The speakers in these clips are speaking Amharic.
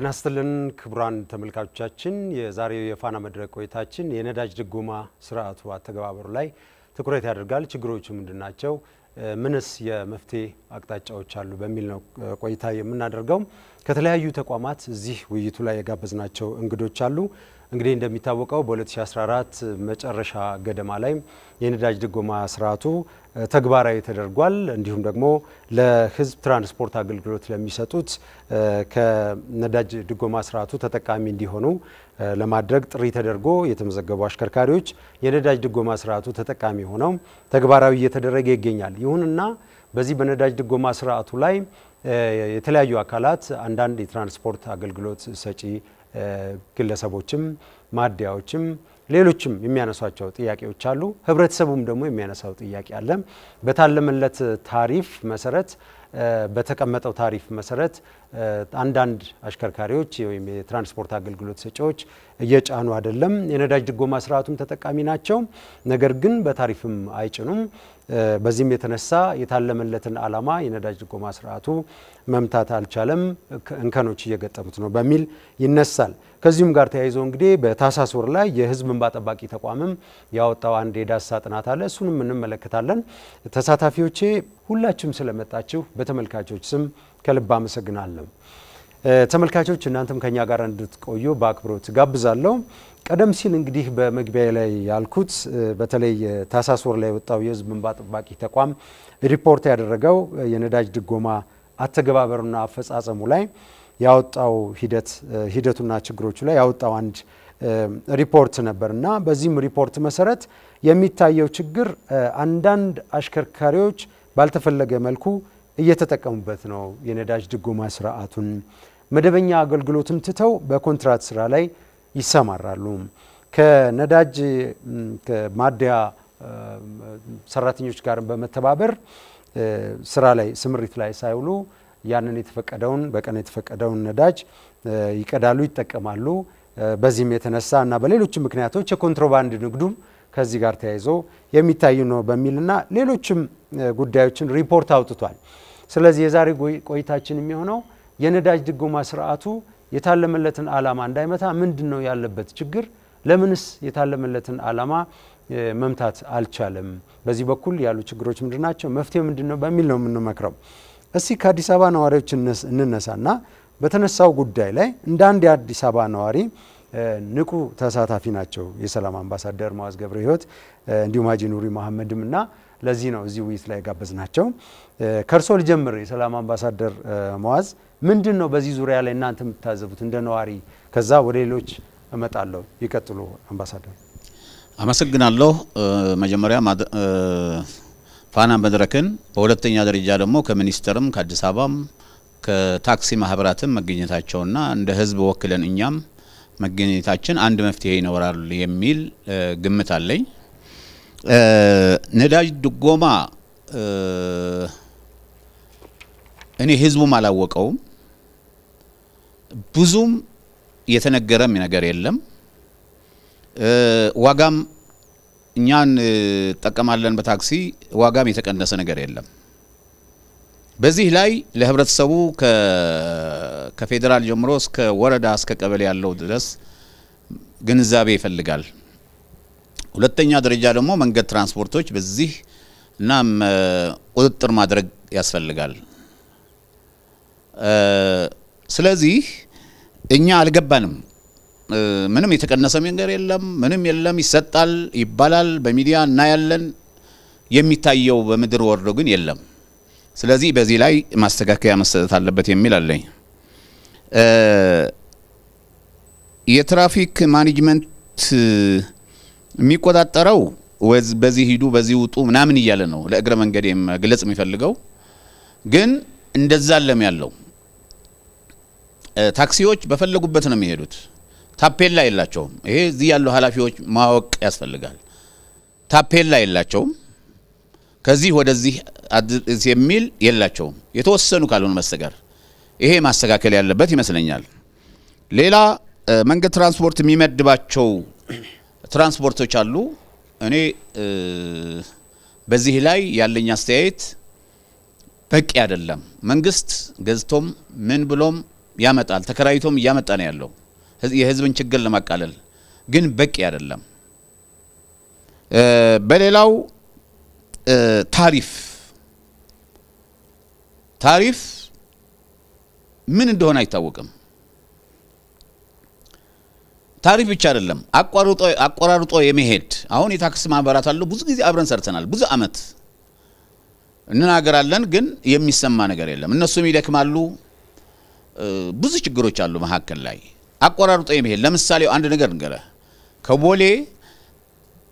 ጤና ይስጥልን ክቡራን ተመልካቾቻችን፣ የዛሬው የፋና መድረክ ቆይታችን የነዳጅ ድጎማ ስርዓቱ አተገባበሩ ላይ ትኩረት ያደርጋል። ችግሮቹ ምንድናቸው? ምንስ የመፍትሄ አቅጣጫዎች አሉ? በሚል ነው ቆይታ የምናደርገው። ከተለያዩ ተቋማት እዚህ ውይይቱ ላይ የጋበዝናቸው እንግዶች አሉ። እንግዲህ እንደሚታወቀው በ2014 መጨረሻ ገደማ ላይ የነዳጅ ድጎማ ስርዓቱ ተግባራዊ ተደርጓል። እንዲሁም ደግሞ ለህዝብ ትራንስፖርት አገልግሎት ለሚሰጡት ከነዳጅ ድጎማ ስርዓቱ ተጠቃሚ እንዲሆኑ ለማድረግ ጥሪ ተደርጎ የተመዘገቡ አሽከርካሪዎች የነዳጅ ድጎማ ስርዓቱ ተጠቃሚ ሆነው ተግባራዊ እየተደረገ ይገኛል። ይሁንና በዚህ በነዳጅ ድጎማ ስርዓቱ ላይ የተለያዩ አካላት አንዳንድ የትራንስፖርት አገልግሎት ሰጪ ግለሰቦችም ማደያዎችም ሌሎችም የሚያነሷቸው ጥያቄዎች አሉ። ህብረተሰቡም ደግሞ የሚያነሳው ጥያቄ አለም በታለመለት ታሪፍ መሰረት በተቀመጠው ታሪፍ መሰረት አንዳንድ አሽከርካሪዎች ወይም የትራንስፖርት አገልግሎት ሰጪዎች እየጫኑ አይደለም። የነዳጅ ድጎማ ስርዓቱም ተጠቃሚ ናቸው። ነገር ግን በታሪፍም አይጭኑም። በዚህም የተነሳ የታለመለትን ዓላማ የነዳጅ ድጎማ ስርዓቱ መምታት አልቻለም፣ እንከኖች እየገጠሙት ነው በሚል ይነሳል። ከዚሁም ጋር ተያይዞ እንግዲህ በታህሳስ ወር ላይ የህዝብ እንባ ጠባቂ ተቋምም ያወጣው አንድ የዳሳ ጥናት አለ። እሱንም እንመለከታለን። ተሳታፊዎቼ ሁላችሁም ስለመጣችሁ በተመልካቾች ስም ከልብ አመሰግናለሁ። ተመልካቾች እናንተም ከኛ ጋር እንድትቆዩ በአክብሮት ጋብዛለሁ። ቀደም ሲል እንግዲህ በመግቢያ ላይ ያልኩት በተለይ ታህሳስ ወር ላይ የወጣው የህዝብ እንባ ጠባቂ ተቋም ሪፖርት ያደረገው የነዳጅ ድጎማ አተገባበሩና አፈጻጸሙ ላይ ያወጣው ሂደት ሂደቱና ችግሮቹ ላይ ያወጣው አንድ ሪፖርት ነበር እና በዚህም ሪፖርት መሰረት የሚታየው ችግር አንዳንድ አሽከርካሪዎች ባልተፈለገ መልኩ እየተጠቀሙበት ነው የነዳጅ ድጎማ ስርዓቱን መደበኛ አገልግሎትን ትተው በኮንትራት ስራ ላይ ይሰማራሉ። ከነዳጅ ማደያ ሰራተኞች ጋር በመተባበር ስራ ላይ ስምሪት ላይ ሳይውሉ ያንን የተፈቀደውን በቀን የተፈቀደውን ነዳጅ ይቀዳሉ፣ ይጠቀማሉ። በዚህም የተነሳ እና በሌሎችም ምክንያቶች የኮንትሮባንድ ንግዱም ከዚህ ጋር ተያይዞ የሚታይ ነው በሚልና ሌሎችም ጉዳዮችን ሪፖርት አውጥቷል። ስለዚህ የዛሬ ቆይታችን የሚሆነው የነዳጅ ድጎማ ስርዓቱ የታለመለትን ዓላማ እንዳይመታ ምንድን ነው ያለበት ችግር? ለምንስ የታለመለትን ዓላማ መምታት አልቻለም? በዚህ በኩል ያሉ ችግሮች ምንድን ናቸው? መፍትሄ ምንድን ነው በሚል ነው የምንመክረው። እስቲ ከአዲስ አበባ ነዋሪዎች እንነሳና በተነሳው ጉዳይ ላይ እንደ አንድ የአዲስ አበባ ነዋሪ ንቁ ተሳታፊ ናቸው የሰላም አምባሳደር መዋዝ ገብረ ህይወት እንዲሁም ሀጂ ኑሪ መሐመድም እና ለዚህ ነው እዚህ ውይይት ላይ የጋበዝ ናቸው። ከእርሶ ልጀምር። የሰላም አምባሳደር መዋዝ ምንድን ነው በዚህ ዙሪያ ላይ እናንተ የምታዘቡት እንደ ነዋሪ? ከዛ ወደ ሌሎች እመጣለሁ። ይቀጥሉ አምባሳደር። አመሰግናለሁ። መጀመሪያ ፋና መድረክን በሁለተኛ ደረጃ ደግሞ ከሚኒስቴርም ከአዲስ አበባም ከታክሲ ማህበራትም መገኘታቸውና እንደ ህዝብ ወክለን እኛም መገኘታችን አንድ መፍትሄ ይኖራል የሚል ግምት አለኝ። ነዳጅ ድጎማ እኔ ህዝቡም አላወቀውም። ብዙም የተነገረም ነገር የለም። ዋጋም እኛን ጠቀማለን በታክሲ ዋጋም የተቀነሰ ነገር የለም። በዚህ ላይ ለህብረተሰቡ ከፌዴራል ጀምሮ እስከ ወረዳ እስከ ቀበሌ ያለው ድረስ ግንዛቤ ይፈልጋል። ሁለተኛ ደረጃ ደግሞ መንገድ ትራንስፖርቶች በዚህ እናም ቁጥጥር ማድረግ ያስፈልጋል። ስለዚህ እኛ አልገባንም። ምንም የተቀነሰ ነገር የለም፣ ምንም የለም። ይሰጣል፣ ይባላል፣ በሚዲያ እናያለን። የሚታየው በምድር ወርዶ ግን የለም። ስለዚህ በዚህ ላይ ማስተካከያ መሰጠት አለበት የሚል አለኝ። የትራፊክ ማኔጅመንት የሚቆጣጠረው በዚህ ሂዱ፣ በዚህ ውጡ ምናምን እያለ ነው ለእግረ መንገድ መግለጽ የሚፈልገው ግን እንደዛ አለም ያለው ታክሲዎች በፈለጉበት ነው የሚሄዱት። ታፔላ የላቸውም። ይሄ እዚህ ያሉ ኃላፊዎች ማወቅ ያስፈልጋል። ታፔላ የላቸውም። ከዚህ ወደዚህ የሚል የላቸውም። የተወሰኑ ካልሆኑ መስተቀር ይሄ ማስተካከል ያለበት ይመስለኛል። ሌላ መንገድ ትራንስፖርት የሚመድባቸው ትራንስፖርቶች አሉ። እኔ በዚህ ላይ ያለኝ አስተያየት በቂ አይደለም። መንግስት ገዝቶም ምን ብሎም ያመጣል። ተከራይቶም እያመጣ ነው ያለው የህዝብን ችግር ለማቃለል ግን በቂ አይደለም። በሌላው ታሪፍ ታሪፍ ምን እንደሆነ አይታወቅም። ታሪፍ ብቻ አይደለም፣ አቆራርጦ የመሄድ አሁን የታክስ ማህበራት አሉ። ብዙ ጊዜ አብረን ሰርተናል፣ ብዙ አመት እንናገራለን፣ ግን የሚሰማ ነገር የለም። እነሱም ይደክማሉ፣ ብዙ ችግሮች አሉ። መካከል ላይ አቆራርጦ የመሄድ ለምሳሌ አንድ ነገር ንገረህ። ከቦሌ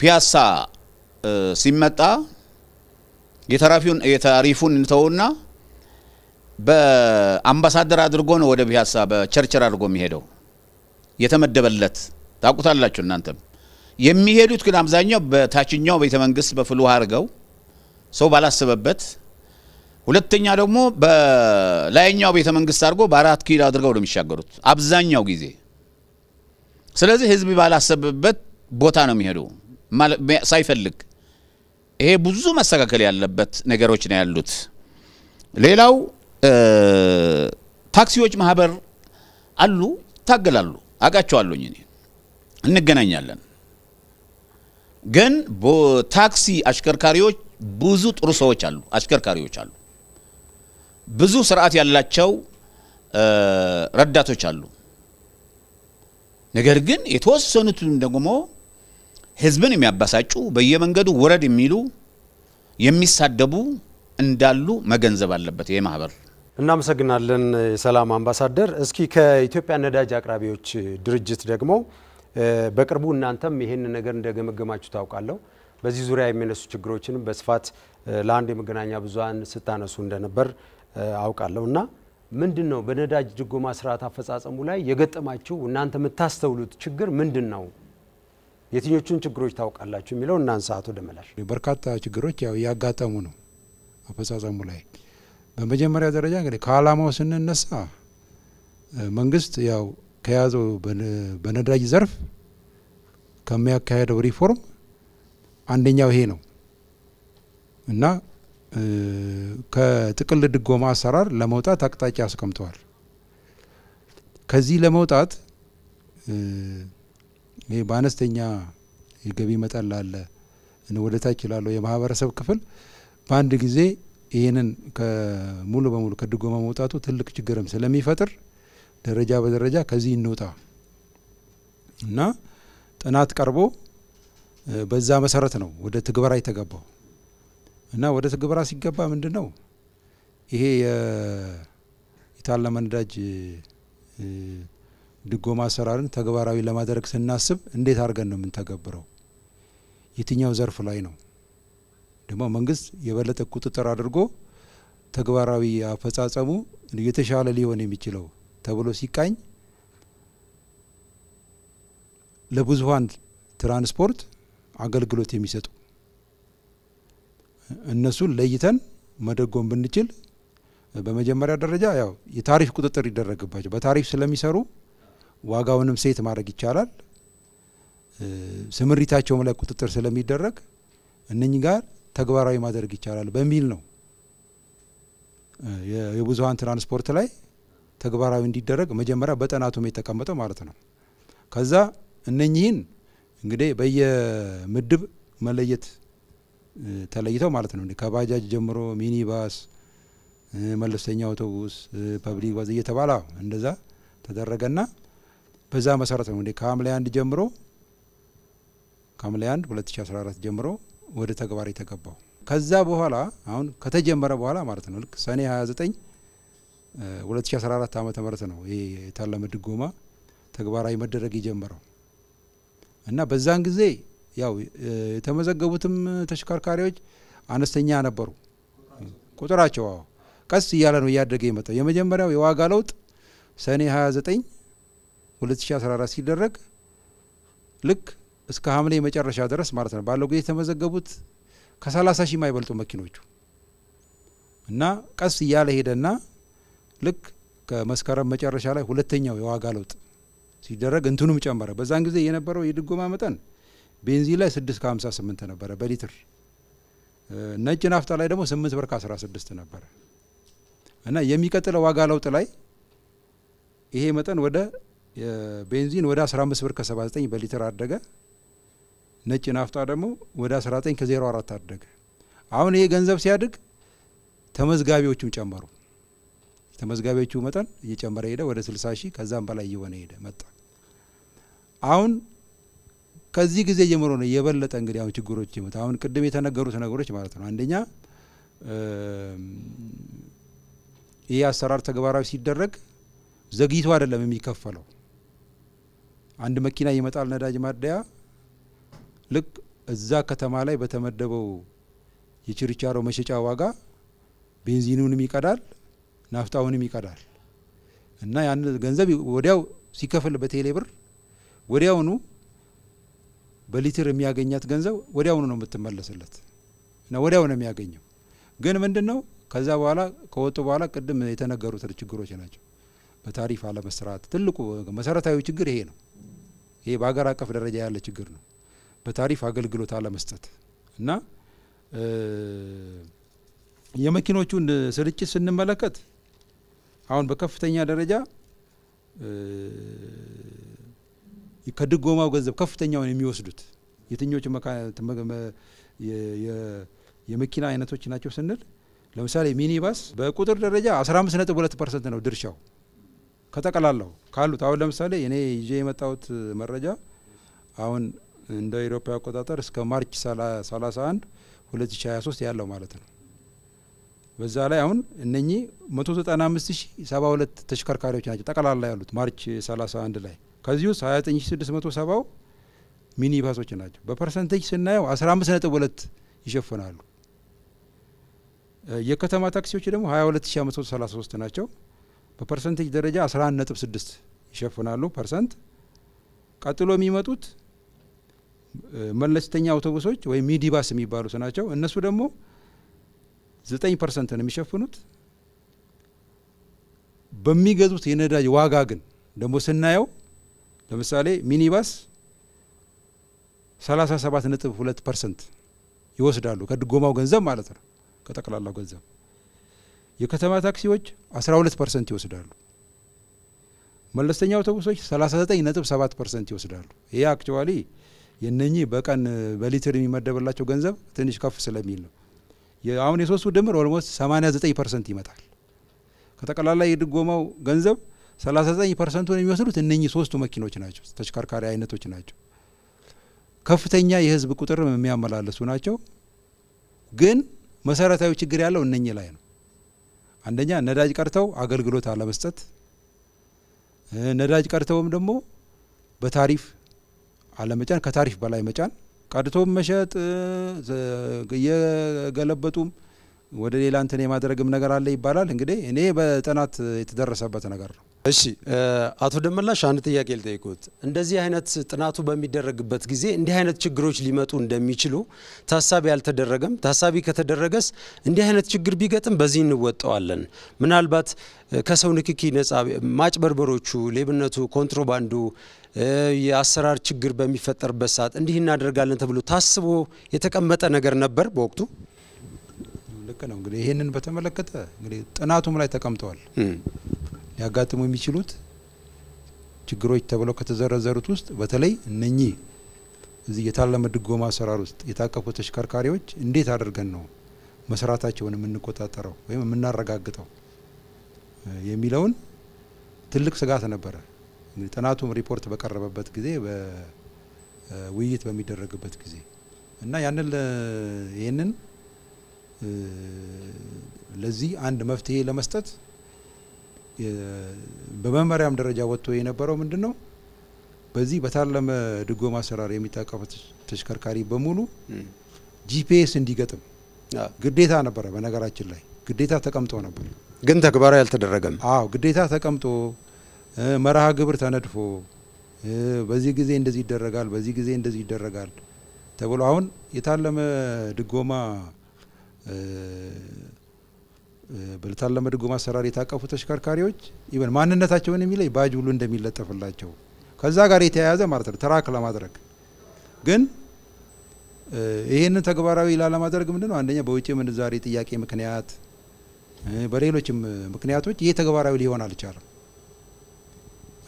ፒያሳ ሲመጣ የታሪፉን እንተውና በአምባሳደር አድርጎ ነው ወደ ፒያሳ በቸርቸር አድርጎ የሚሄደው የተመደበለት ታውቁታላችሁ እናንተም። የሚሄዱት ግን አብዛኛው በታችኛው ቤተ መንግስት በፍልውሃ አድርገው ሰው ባላሰበበት ሁለተኛ ደግሞ በላይኛው ቤተ መንግስት አድርጎ በአራት ኪሎ አድርገው ነው የሚሻገሩት አብዛኛው ጊዜ። ስለዚህ ህዝብ ባላሰበበት ቦታ ነው የሚሄዱ ሳይፈልግ። ይሄ ብዙ መስተካከል ያለበት ነገሮች ነው ያሉት። ሌላው ታክሲዎች ማህበር አሉ፣ ይታገላሉ፣ አውቃቸዋለሁኝ እኔ እንገናኛለን። ግን ታክሲ አሽከርካሪዎች ብዙ ጥሩ ሰዎች አሉ፣ አሽከርካሪዎች አሉ። ብዙ ስርዓት ያላቸው ረዳቶች አሉ። ነገር ግን የተወሰኑትን ደግሞ ህዝብን የሚያባሳጩ በየመንገዱ ውረድ የሚሉ የሚሳደቡ እንዳሉ መገንዘብ አለበት ይህ ማህበር። እናመሰግናለን የሰላም አምባሳደር። እስኪ ከኢትዮጵያ ነዳጅ አቅራቢዎች ድርጅት ደግሞ በቅርቡ እናንተም ይህን ነገር እንደገመገማችሁ ታውቃለሁ። በዚህ ዙሪያ የሚነሱ ችግሮችንም በስፋት ለአንድ የመገናኛ ብዙሃን ስታነሱ እንደነበር አውቃለሁ እና ምንድን ነው በነዳጅ ድጎማ ስርዓት አፈጻጸሙ ላይ የገጠማችሁ እናንተ የምታስተውሉት ችግር ምንድን ነው? የትኞቹን ችግሮች ታውቃላችሁ የሚለው እናንሳ። አቶ ደመላሽ፣ በርካታ ችግሮች ያው ያጋጠሙ ነው አፈጻጸሙ ላይ። በመጀመሪያ ደረጃ እንግዲህ ከአላማው ስንነሳ መንግስት ያው ከያዘው በነዳጅ ዘርፍ ከሚያካሄደው ሪፎርም አንደኛው ይሄ ነው እና ከጥቅል ድጎማ አሰራር ለመውጣት አቅጣጫ አስቀምጠዋል። ከዚህ ለመውጣት በአነስተኛ የገቢ መጠን ላለ ወደ ታች ላለው የማህበረሰብ ክፍል በአንድ ጊዜ ይህንን ሙሉ በሙሉ ከድጎማ መውጣቱ ትልቅ ችግርም ስለሚፈጥር ደረጃ በደረጃ ከዚህ እንውጣ እና ጥናት ቀርቦ በዛ መሰረት ነው ወደ ትግበራ የተገባው። እና ወደ ትግበራ ሲገባ ምንድን ነው ይሄ የታለመ ነዳጅ ድጎማ አሰራርን ተግባራዊ ለማድረግ ስናስብ እንዴት አድርገን ነው የምንተገብረው? የትኛው ዘርፍ ላይ ነው ደግሞ መንግስት የበለጠ ቁጥጥር አድርጎ ተግባራዊ አፈጻጸሙ የተሻለ ሊሆን የሚችለው ተብሎ ሲቃኝ ለብዙሀን ትራንስፖርት አገልግሎት የሚሰጡ እነሱን ለይተን መደጎም ብንችል በመጀመሪያ ደረጃ ያው የታሪፍ ቁጥጥር ይደረግባቸው። በታሪፍ ስለሚሰሩ ዋጋውንም ሴት ማድረግ ይቻላል። ስምሪታቸውም ላይ ቁጥጥር ስለሚደረግ እነኚህ ጋር ተግባራዊ ማድረግ ይቻላል በሚል ነው የብዙሀን ትራንስፖርት ላይ ተግባራዊ እንዲደረግ መጀመሪያ በጥናቱም የተቀመጠው ማለት ነው። ከዛ እነኚህን እንግዲህ በየምድብ መለየት ተለይተው ማለት ነው። ከባጃጅ ጀምሮ ሚኒባስ፣ መለስተኛ አውቶቡስ፣ ፐብሊክ ባስ እየተባለ እንደዛ ተደረገና በዛ መሰረት ነው እንዴ ከሐምሌ አንድ ጀምሮ ከሐምሌ አንድ 2014 ጀምሮ ወደ ተግባር የተገባው። ከዛ በኋላ አሁን ከተጀመረ በኋላ ማለት ነው ልክ ሰኔ 29 2014 ዓመተ ምህረት ነው ይሄ የታለመ ድጎማ ተግባራዊ መደረግ የጀመረው እና በዛን ጊዜ ያው የተመዘገቡትም ተሽከርካሪዎች አነስተኛ ነበሩ ቁጥራቸው። አዎ ቀስ እያለ ነው እያደገ የመጣው። የመጀመሪያው የዋጋ ለውጥ ሰኔ 29 2014 ሲደረግ ልክ እስከ ሐምሌ መጨረሻ ድረስ ማለት ነው ባለው ጊዜ የተመዘገቡት ከ30 ሺህ የማይበልጡ መኪኖቹ እና ቀስ እያለ ሄደና ልክ ከመስከረም መጨረሻ ላይ ሁለተኛው የዋጋ ለውጥ ሲደረግ እንትኑም ጨመረ። በዛን ጊዜ የነበረው የድጎማ መጠን ቤንዚን ላይ ስድስት ከሀምሳ ስምንት ነበረ በሊትር ነጭ ናፍጣ ላይ ደግሞ ስምንት ብር ከአስራ ስድስት ነበረ እና የሚቀጥለው ዋጋ ለውጥ ላይ ይሄ መጠን ወደ ቤንዚን ወደ 15 ብር ከ79 በሊትር አደገ። ነጭ ናፍጣ ደግሞ ወደ 19 ከ04 አደገ። አሁን ይሄ ገንዘብ ሲያድግ ተመዝጋቢዎቹም ጨመሩ። ተመዝጋቢዎቹ መጠን እየጨመረ ሄደ። ወደ 60 ሺህ ከዛም በላይ እየሆነ ሄደ መጣ። አሁን ከዚህ ጊዜ ጀምሮ ነው የበለጠ እንግዲህ አሁን ችግሮች ይመጣ አሁን ቅድም የተነገሩት ነገሮች ማለት ነው። አንደኛ ይህ አሰራር ተግባራዊ ሲደረግ ዘግይቶ አይደለም የሚከፈለው። አንድ መኪና ይመጣል ነዳጅ ማደያ ልክ እዛ ከተማ ላይ በተመደበው የችርቻሮ መሸጫ ዋጋ ቤንዚኑንም ይቀዳል፣ ናፍጣውንም ይቀዳል እና ያን ገንዘብ ወዲያው ሲከፍል በቴሌ ብር ወዲያውኑ በሊትር የሚያገኛት ገንዘብ ወዲያውኑ ነው የምትመለስለት እና ወዲያው ነው የሚያገኘው። ግን ምንድን ነው ከዛ በኋላ ከወጡ በኋላ ቅድም የተነገሩት ችግሮች ናቸው። በታሪፍ አለመስራት ትልቁ መሰረታዊ ችግር ይሄ ነው። ይሄ በሀገር አቀፍ ደረጃ ያለ ችግር ነው። በታሪፍ አገልግሎት አለመስጠት እና የመኪኖቹን ስርጭት ስንመለከት አሁን በከፍተኛ ደረጃ ከድጎማው ገንዘብ ከፍተኛውን የሚወስዱት የትኞቹ የመኪና አይነቶች ናቸው ስንል ለምሳሌ ሚኒባስ በቁጥር ደረጃ 15.2 ፐርሰንት ነው ድርሻው ከጠቀላላው ካሉት። አሁን ለምሳሌ እኔ ይዤ የመጣሁት መረጃ አሁን እንደ ኢሮፓ አቆጣጠር እስከ ማርች 31 2023 ያለው ማለት ነው። በዛ ላይ አሁን እነኚህ 195072 ተሽከርካሪዎች ናቸው ጠቀላላ ያሉት ማርች 31 ላይ ከዚህ ውስጥ 29670 ሚኒ ባሶች ናቸው። በፐርሰንቴጅ ስናየው 15 ነጥብ 2 ይሸፍናሉ። የከተማ ታክሲዎች ደግሞ 22133 ናቸው። በፐርሰንቴጅ ደረጃ 11 ነጥብ 6 ይሸፍናሉ ፐርሰንት። ቀጥሎ የሚመጡት መለስተኛ አውቶቡሶች ወይም ሚዲባስ የሚባሉት ናቸው። እነሱ ደግሞ 9 ፐርሰንት ነው የሚሸፍኑት። በሚገዙት የነዳጅ ዋጋ ግን ደግሞ ስናየው ለምሳሌ ሚኒባስ 37 ነጥብ ሁለት ፐርሰንት ይወስዳሉ ከድጎማው ገንዘብ ማለት ነው ከጠቅላላው ገንዘብ የከተማ ታክሲዎች 12 ፐርሰንት ይወስዳሉ መለስተኛ አውቶቡሶች 39 ነጥብ 7 ፐርሰንት ይወስዳሉ ይህ አክቹዋሊ የነኚህ በቀን በሊትር የሚመደብላቸው ገንዘብ ትንሽ ከፍ ስለሚል ነው አሁን የሶስቱ ድምር ኦልሞስት 89 ፐርሰንት ይመጣል ከጠቅላላ የድጎማው ገንዘብ ዘጠኝ ፐርሰንቱን የሚወስዱት እነኚህ ሶስቱ መኪኖች ናቸው፣ ተሽከርካሪ አይነቶች ናቸው። ከፍተኛ የህዝብ ቁጥር የሚያመላለሱ ናቸው። ግን መሰረታዊ ችግር ያለው እነኚህ ላይ ነው። አንደኛ ነዳጅ ቀርተው አገልግሎት አለመስጠት፣ ነዳጅ ቀርተውም ደግሞ በታሪፍ አለመጫን፣ ከታሪፍ በላይ መጫን፣ ቀድቶም መሸጥ እየገለበጡም ወደ ሌላ እንትን የማድረግም ነገር አለ ይባላል። እንግዲህ እኔ በጥናት የተደረሰበት ነገር ነው። እሺ አቶ ደመላሽ አንድ ጥያቄ ልጠይቁት። እንደዚህ አይነት ጥናቱ በሚደረግበት ጊዜ እንዲህ አይነት ችግሮች ሊመጡ እንደሚችሉ ታሳቢ አልተደረገም። ታሳቢ ከተደረገስ እንዲህ አይነት ችግር ቢገጥም በዚህ እንወጣዋለን። ምናልባት ከሰው ንክኪ ነጻ ማጭበርበሮቹ፣ ሌብነቱ፣ ኮንትሮባንዱ፣ የአሰራር ችግር በሚፈጠርበት ሰዓት እንዲህ እናደርጋለን ተብሎ ታስቦ የተቀመጠ ነገር ነበር በወቅቱ። ልክ ነው እንግዲህ ይህንን በተመለከተ እንግዲህ ጥናቱም ላይ ተቀምጠዋል። ሊያጋጥሙ የሚችሉት ችግሮች ተብለው ከተዘረዘሩት ውስጥ በተለይ እነኚህ እዚህ የታለመ ድጎማ አሰራር ውስጥ የታቀፉ ተሽከርካሪዎች እንዴት አድርገን ነው መስራታቸውን የምንቆጣጠረው ወይም የምናረጋግጠው የሚለውን ትልቅ ስጋት ነበረ። እንግዲህ ጥናቱም ሪፖርት በቀረበበት ጊዜ ውይይት በሚደረግበት ጊዜ እና ያንን ይህንን ለዚህ አንድ መፍትሄ ለመስጠት በመመሪያም ደረጃ ወጥቶ የነበረው ምንድን ነው? በዚህ በታለመ ድጎማ አሰራር የሚጠቀሙት ተሽከርካሪ በሙሉ ጂፒኤስ እንዲገጥም ግዴታ ነበረ። በነገራችን ላይ ግዴታ ተቀምጦ ነበር፣ ግን ተግባራዊ አልተደረገም። አዎ ግዴታ ተቀምጦ መርሃ ግብር ተነድፎ በዚህ ጊዜ እንደዚህ ይደረጋል፣ በዚህ ጊዜ እንደዚህ ይደረጋል ተብሎ አሁን የታለመ ድጎማ በልታን ለመድጎማ አሰራር የታቀፉ ተሽከርካሪዎች ኢቨን ማንነታቸውን የሚለይ ባጅ ሁሉ እንደሚለጠፍላቸው ከዛ ጋር የተያያዘ ማለት ነው ትራክ ለማድረግ ግን ይህንን ተግባራዊ ላለማድረግ ምንድን ነው አንደኛ በውጭ ምንዛሬ ጥያቄ ምክንያት በሌሎችም ምክንያቶች ይሄ ተግባራዊ ሊሆን አልቻለም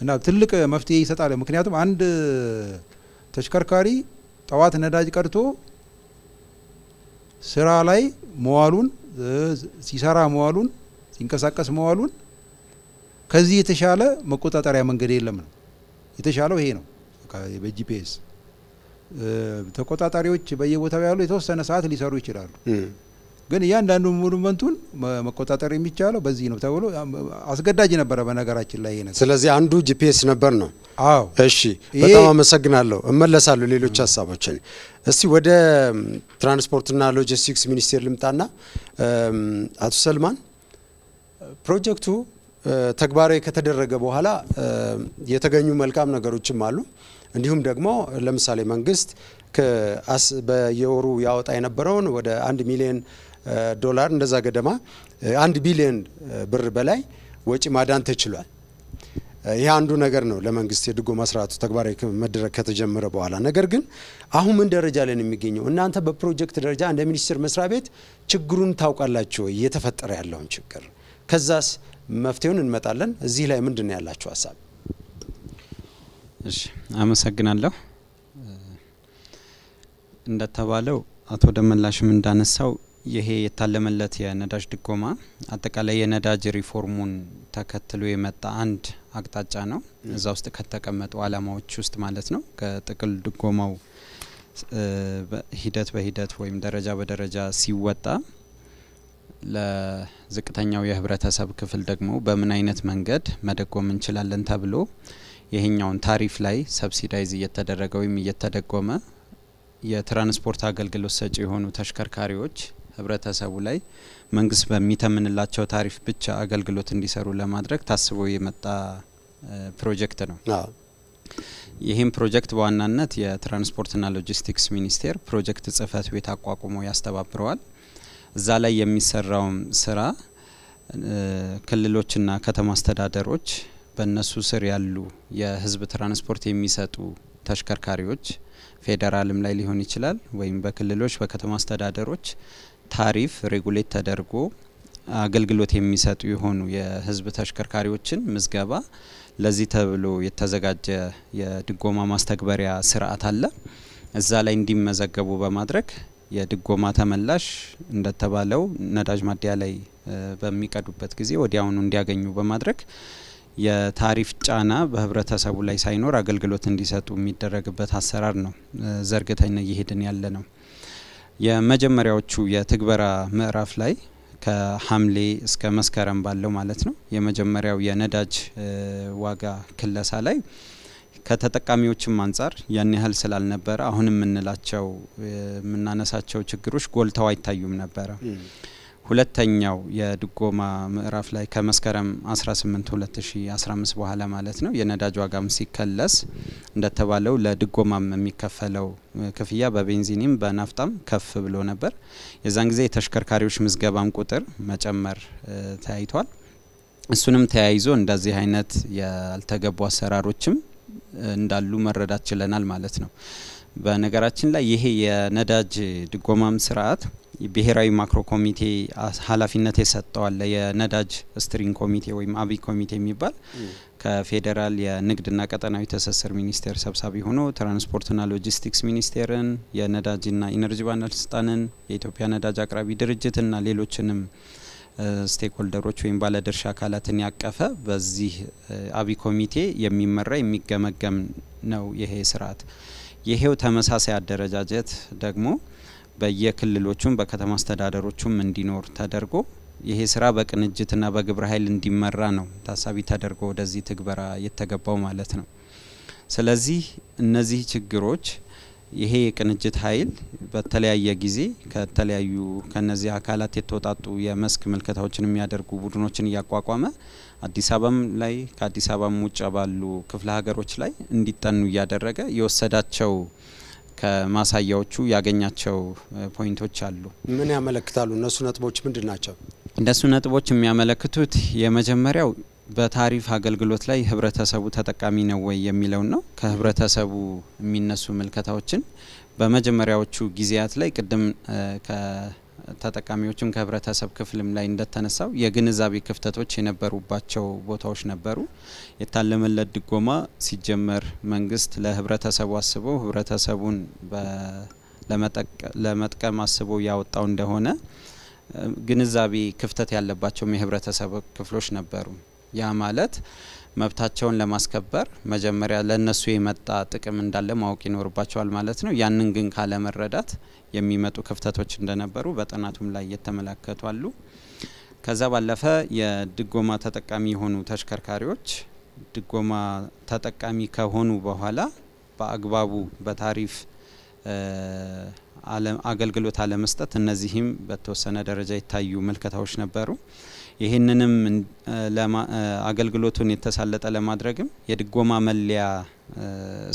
እና ትልቅ መፍትሄ ይሰጣል። ምክንያቱም አንድ ተሽከርካሪ ጠዋት ነዳጅ ቀድቶ ስራ ላይ መዋሉን ሲሰራ መዋሉን ሲንቀሳቀስ መዋሉን ከዚህ የተሻለ መቆጣጠሪያ መንገድ የለም ነው። የተሻለው ይሄ ነው። በጂፒኤስ ተቆጣጣሪዎች በየቦታው ያሉ የተወሰነ ሰዓት ሊሰሩ ይችላሉ። ግን እያንዳንዱ ሙቭመንቱን መቆጣጠር የሚቻለው በዚህ ነው ተብሎ አስገዳጅ ነበረ። በነገራችን ላይ ነ ስለዚህ አንዱ ጂፒኤስ ነበር ነው። አዎ፣ እሺ፣ በጣም አመሰግናለሁ። እመለሳለሁ ሌሎች ሀሳቦችን። እስቲ ወደ ትራንስፖርትና ሎጂስቲክስ ሚኒስቴር ልምጣና አቶ ሰልማን ፕሮጀክቱ ተግባራዊ ከተደረገ በኋላ የተገኙ መልካም ነገሮችም አሉ። እንዲሁም ደግሞ ለምሳሌ መንግስት በየወሩ ያወጣ የነበረውን ወደ አንድ ሚሊዮን ዶላር እንደዛ ገደማ አንድ ቢሊዮን ብር በላይ ወጪ ማዳን ተችሏል። ይህ አንዱ ነገር ነው ለመንግስት የድጎማ ስርዓቱ ተግባራዊ መደረግ ከተጀመረ በኋላ። ነገር ግን አሁን ምን ደረጃ ላይ ነው የሚገኘው? እናንተ በፕሮጀክት ደረጃ እንደ ሚኒስቴር መስሪያ ቤት ችግሩን ታውቃላችሁ ወይ? እየተፈጠረ ያለውን ችግር ከዛስ መፍትሄውን እንመጣለን። እዚህ ላይ ምንድን ነው ያላችሁ ሀሳብ? እሺ፣ አመሰግናለሁ። እንደተባለው አቶ ደመላሽም እንዳነሳው ይሄ የታለመለት የነዳጅ ድጎማ አጠቃላይ የነዳጅ ሪፎርሙን ተከትሎ የመጣ አንድ አቅጣጫ ነው። እዛ ውስጥ ከተቀመጡ አላማዎች ውስጥ ማለት ነው። ከጥቅል ድጎማው ሂደት በሂደት ወይም ደረጃ በደረጃ ሲወጣ ለዝቅተኛው የህብረተሰብ ክፍል ደግሞ በምን አይነት መንገድ መደጎም እንችላለን ተብሎ ይሄኛውን ታሪፍ ላይ ሰብሲዳይዝ እየተደረገ ወይም እየተደጎመ የትራንስፖርት አገልግሎት ሰጪ የሆኑ ተሽከርካሪዎች ህብረተሰቡ ላይ መንግስት በሚተምንላቸው ታሪፍ ብቻ አገልግሎት እንዲሰሩ ለማድረግ ታስቦ የመጣ ፕሮጀክት ነው። ይህም ፕሮጀክት በዋናነት የትራንስፖርትና ሎጂስቲክስ ሚኒስቴር ፕሮጀክት ጽህፈት ቤት አቋቁሞ ያስተባብረዋል። እዛ ላይ የሚሰራውም ስራ ክልሎችና ከተማ አስተዳደሮች በእነሱ ስር ያሉ የህዝብ ትራንስፖርት የሚሰጡ ተሽከርካሪዎች ፌዴራልም ላይ ሊሆን ይችላል ወይም በክልሎች በከተማ አስተዳደሮች ታሪፍ ሬጉሌት ተደርጎ አገልግሎት የሚሰጡ የሆኑ የህዝብ ተሽከርካሪዎችን ምዝገባ ለዚህ ተብሎ የተዘጋጀ የድጎማ ማስተግበሪያ ስርዓት አለ። እዛ ላይ እንዲመዘገቡ በማድረግ የድጎማ ተመላሽ እንደተባለው ነዳጅ ማደያ ላይ በሚቀዱበት ጊዜ ወዲያውኑ እንዲያገኙ በማድረግ የታሪፍ ጫና በህብረተሰቡ ላይ ሳይኖር አገልግሎት እንዲሰጡ የሚደረግበት አሰራር ነው ዘርግተን እየሄድን ያለ ነው። የመጀመሪያዎቹ የትግበራ ምዕራፍ ላይ ከሐምሌ እስከ መስከረም ባለው ማለት ነው የመጀመሪያው የነዳጅ ዋጋ ክለሳ ላይ ከተጠቃሚዎችም አንጻር ያን ያህል ስላልነበረ አሁን የምንላቸው የምናነሳቸው ችግሮች ጎልተው አይታዩም ነበረ። ሁለተኛው የድጎማ ምዕራፍ ላይ ከመስከረም 18 2015 በኋላ ማለት ነው የነዳጅ ዋጋም ሲከለስ እንደተባለው ለድጎማም የሚከፈለው ክፍያ በቤንዚኒም በናፍጣም ከፍ ብሎ ነበር። የዛን ጊዜ የተሽከርካሪዎች ምዝገባም ቁጥር መጨመር ተያይቷል። እሱንም ተያይዞ እንደዚህ አይነት ያልተገቡ አሰራሮችም እንዳሉ መረዳት ችለናል ማለት ነው። በነገራችን ላይ ይሄ የነዳጅ ድጎማም ስርዓት ብሔራዊ ማክሮ ኮሚቴ ኃላፊነት የሰጠዋለ የነዳጅ ስትሪንግ ኮሚቴ ወይም አቢ ኮሚቴ የሚባል ከፌዴራል የንግድና ቀጠናዊ ትስስር ሚኒስቴር ሰብሳቢ ሆኖ ትራንስፖርትና ሎጂስቲክስ ሚኒስቴርን፣ የነዳጅና ኢነርጂ ባለስልጣንን፣ የኢትዮጵያ ነዳጅ አቅራቢ ድርጅትና ሌሎችንም ስቴክሆልደሮች ወይም ባለድርሻ አካላትን ያቀፈ በዚህ አቢ ኮሚቴ የሚመራ የሚገመገም ነው ይሄ ስርዓት። ይሄው ተመሳሳይ አደረጃጀት ደግሞ በየክልሎቹም በከተማ አስተዳደሮቹም እንዲኖር ተደርጎ ይሄ ስራ በቅንጅትና በግብረ ኃይል እንዲመራ ነው ታሳቢ ተደርጎ ወደዚህ ትግበራ የተገባው ማለት ነው። ስለዚህ እነዚህ ችግሮች ይሄ የቅንጅት ኃይል በተለያየ ጊዜ ከተለያዩ ከነዚህ አካላት የተወጣጡ የመስክ ምልከታዎችን የሚያደርጉ ቡድኖችን እያቋቋመ አዲስ አበባም ላይ ከአዲስ አበባም ውጭ ባሉ ክፍለ ሀገሮች ላይ እንዲጠኑ እያደረገ የወሰዳቸው ከማሳያዎቹ ያገኛቸው ፖይንቶች አሉ። ምን ያመለክታሉ? እነሱ ነጥቦች ምንድን ናቸው? እነሱ ነጥቦች የሚያመለክቱት የመጀመሪያው በታሪፍ አገልግሎት ላይ ህብረተሰቡ ተጠቃሚ ነው ወይ የሚለውን ነው። ከህብረተሰቡ የሚነሱ ምልከታዎችን በመጀመሪያዎቹ ጊዜያት ላይ ቅድም ተጠቃሚዎችም ከህብረተሰብ ክፍልም ላይ እንደተነሳው የግንዛቤ ክፍተቶች የነበሩባቸው ቦታዎች ነበሩ። የታለመለት ድጎማ ሲጀመር መንግስት ለህብረተሰቡ አስበው ህብረተሰቡን ለመጥቀም አስበው ያወጣው እንደሆነ ግንዛቤ ክፍተት ያለባቸውም የህብረተሰብ ክፍሎች ነበሩ። ያ ማለት መብታቸውን ለማስከበር መጀመሪያ ለእነሱ የመጣ ጥቅም እንዳለ ማወቅ ይኖርባቸዋል ማለት ነው። ያንን ግን ካለመረዳት የሚመጡ ክፍተቶች እንደነበሩ በጥናቱም ላይ እየተመላከቱ አሉ። ከዛ ባለፈ የድጎማ ተጠቃሚ የሆኑ ተሽከርካሪዎች ድጎማ ተጠቃሚ ከሆኑ በኋላ በአግባቡ በታሪፍ አገልግሎት አለመስጠት፣ እነዚህም በተወሰነ ደረጃ የታዩ ምልከታዎች ነበሩ። ይህንንም አገልግሎቱን የተሳለጠ ለማድረግም የድጎማ መለያ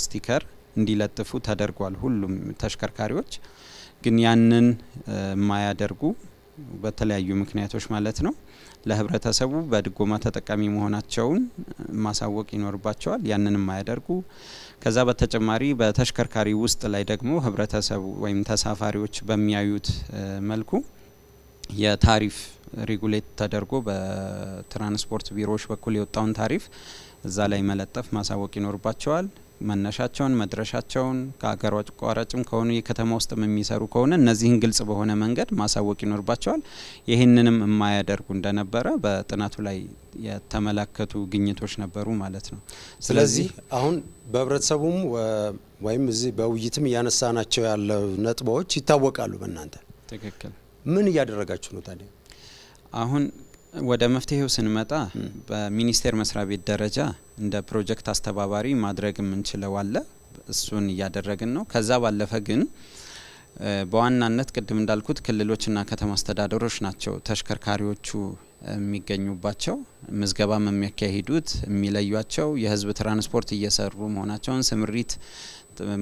ስቲከር እንዲለጥፉ ተደርጓል። ሁሉም ተሽከርካሪዎች ግን ያንን የማያደርጉ በተለያዩ ምክንያቶች ማለት ነው ለህብረተሰቡ በድጎማ ተጠቃሚ መሆናቸውን ማሳወቅ ይኖርባቸዋል። ያንን የማያደርጉ ከዛ በተጨማሪ በተሽከርካሪ ውስጥ ላይ ደግሞ ህብረተሰቡ ወይም ተሳፋሪዎች በሚያዩት መልኩ የታሪፍ ሬጉሌት ተደርጎ በትራንስፖርት ቢሮዎች በኩል የወጣውን ታሪፍ እዛ ላይ መለጠፍ ማሳወቅ ይኖርባቸዋል። መነሻቸውን፣ መድረሻቸውን ከሀገር አቋራጭም ከሆኑ የከተማ ውስጥም የሚሰሩ ከሆነ እነዚህን ግልጽ በሆነ መንገድ ማሳወቅ ይኖርባቸዋል። ይህንንም የማያደርጉ እንደነበረ በጥናቱ ላይ የተመላከቱ ግኝቶች ነበሩ ማለት ነው። ስለዚህ አሁን በህብረተሰቡም ወይም እዚህ በውይይትም እያነሳ ናቸው ያለው ነጥቦች ይታወቃሉ። በእናንተ ትክክል ምን እያደረጋችሁ ነው ታዲያ? አሁን ወደ መፍትሄው ስንመጣ በሚኒስቴር መስሪያ ቤት ደረጃ እንደ ፕሮጀክት አስተባባሪ ማድረግ የምንችለው አለ። እሱን እያደረግን ነው። ከዛ ባለፈ ግን በዋናነት ቅድም እንዳልኩት ክልሎችና ከተማ አስተዳደሮች ናቸው ተሽከርካሪዎቹ የሚገኙባቸው ምዝገባም የሚያካሂዱት የሚለዩቸው የህዝብ ትራንስፖርት እየሰሩ መሆናቸውን ስምሪት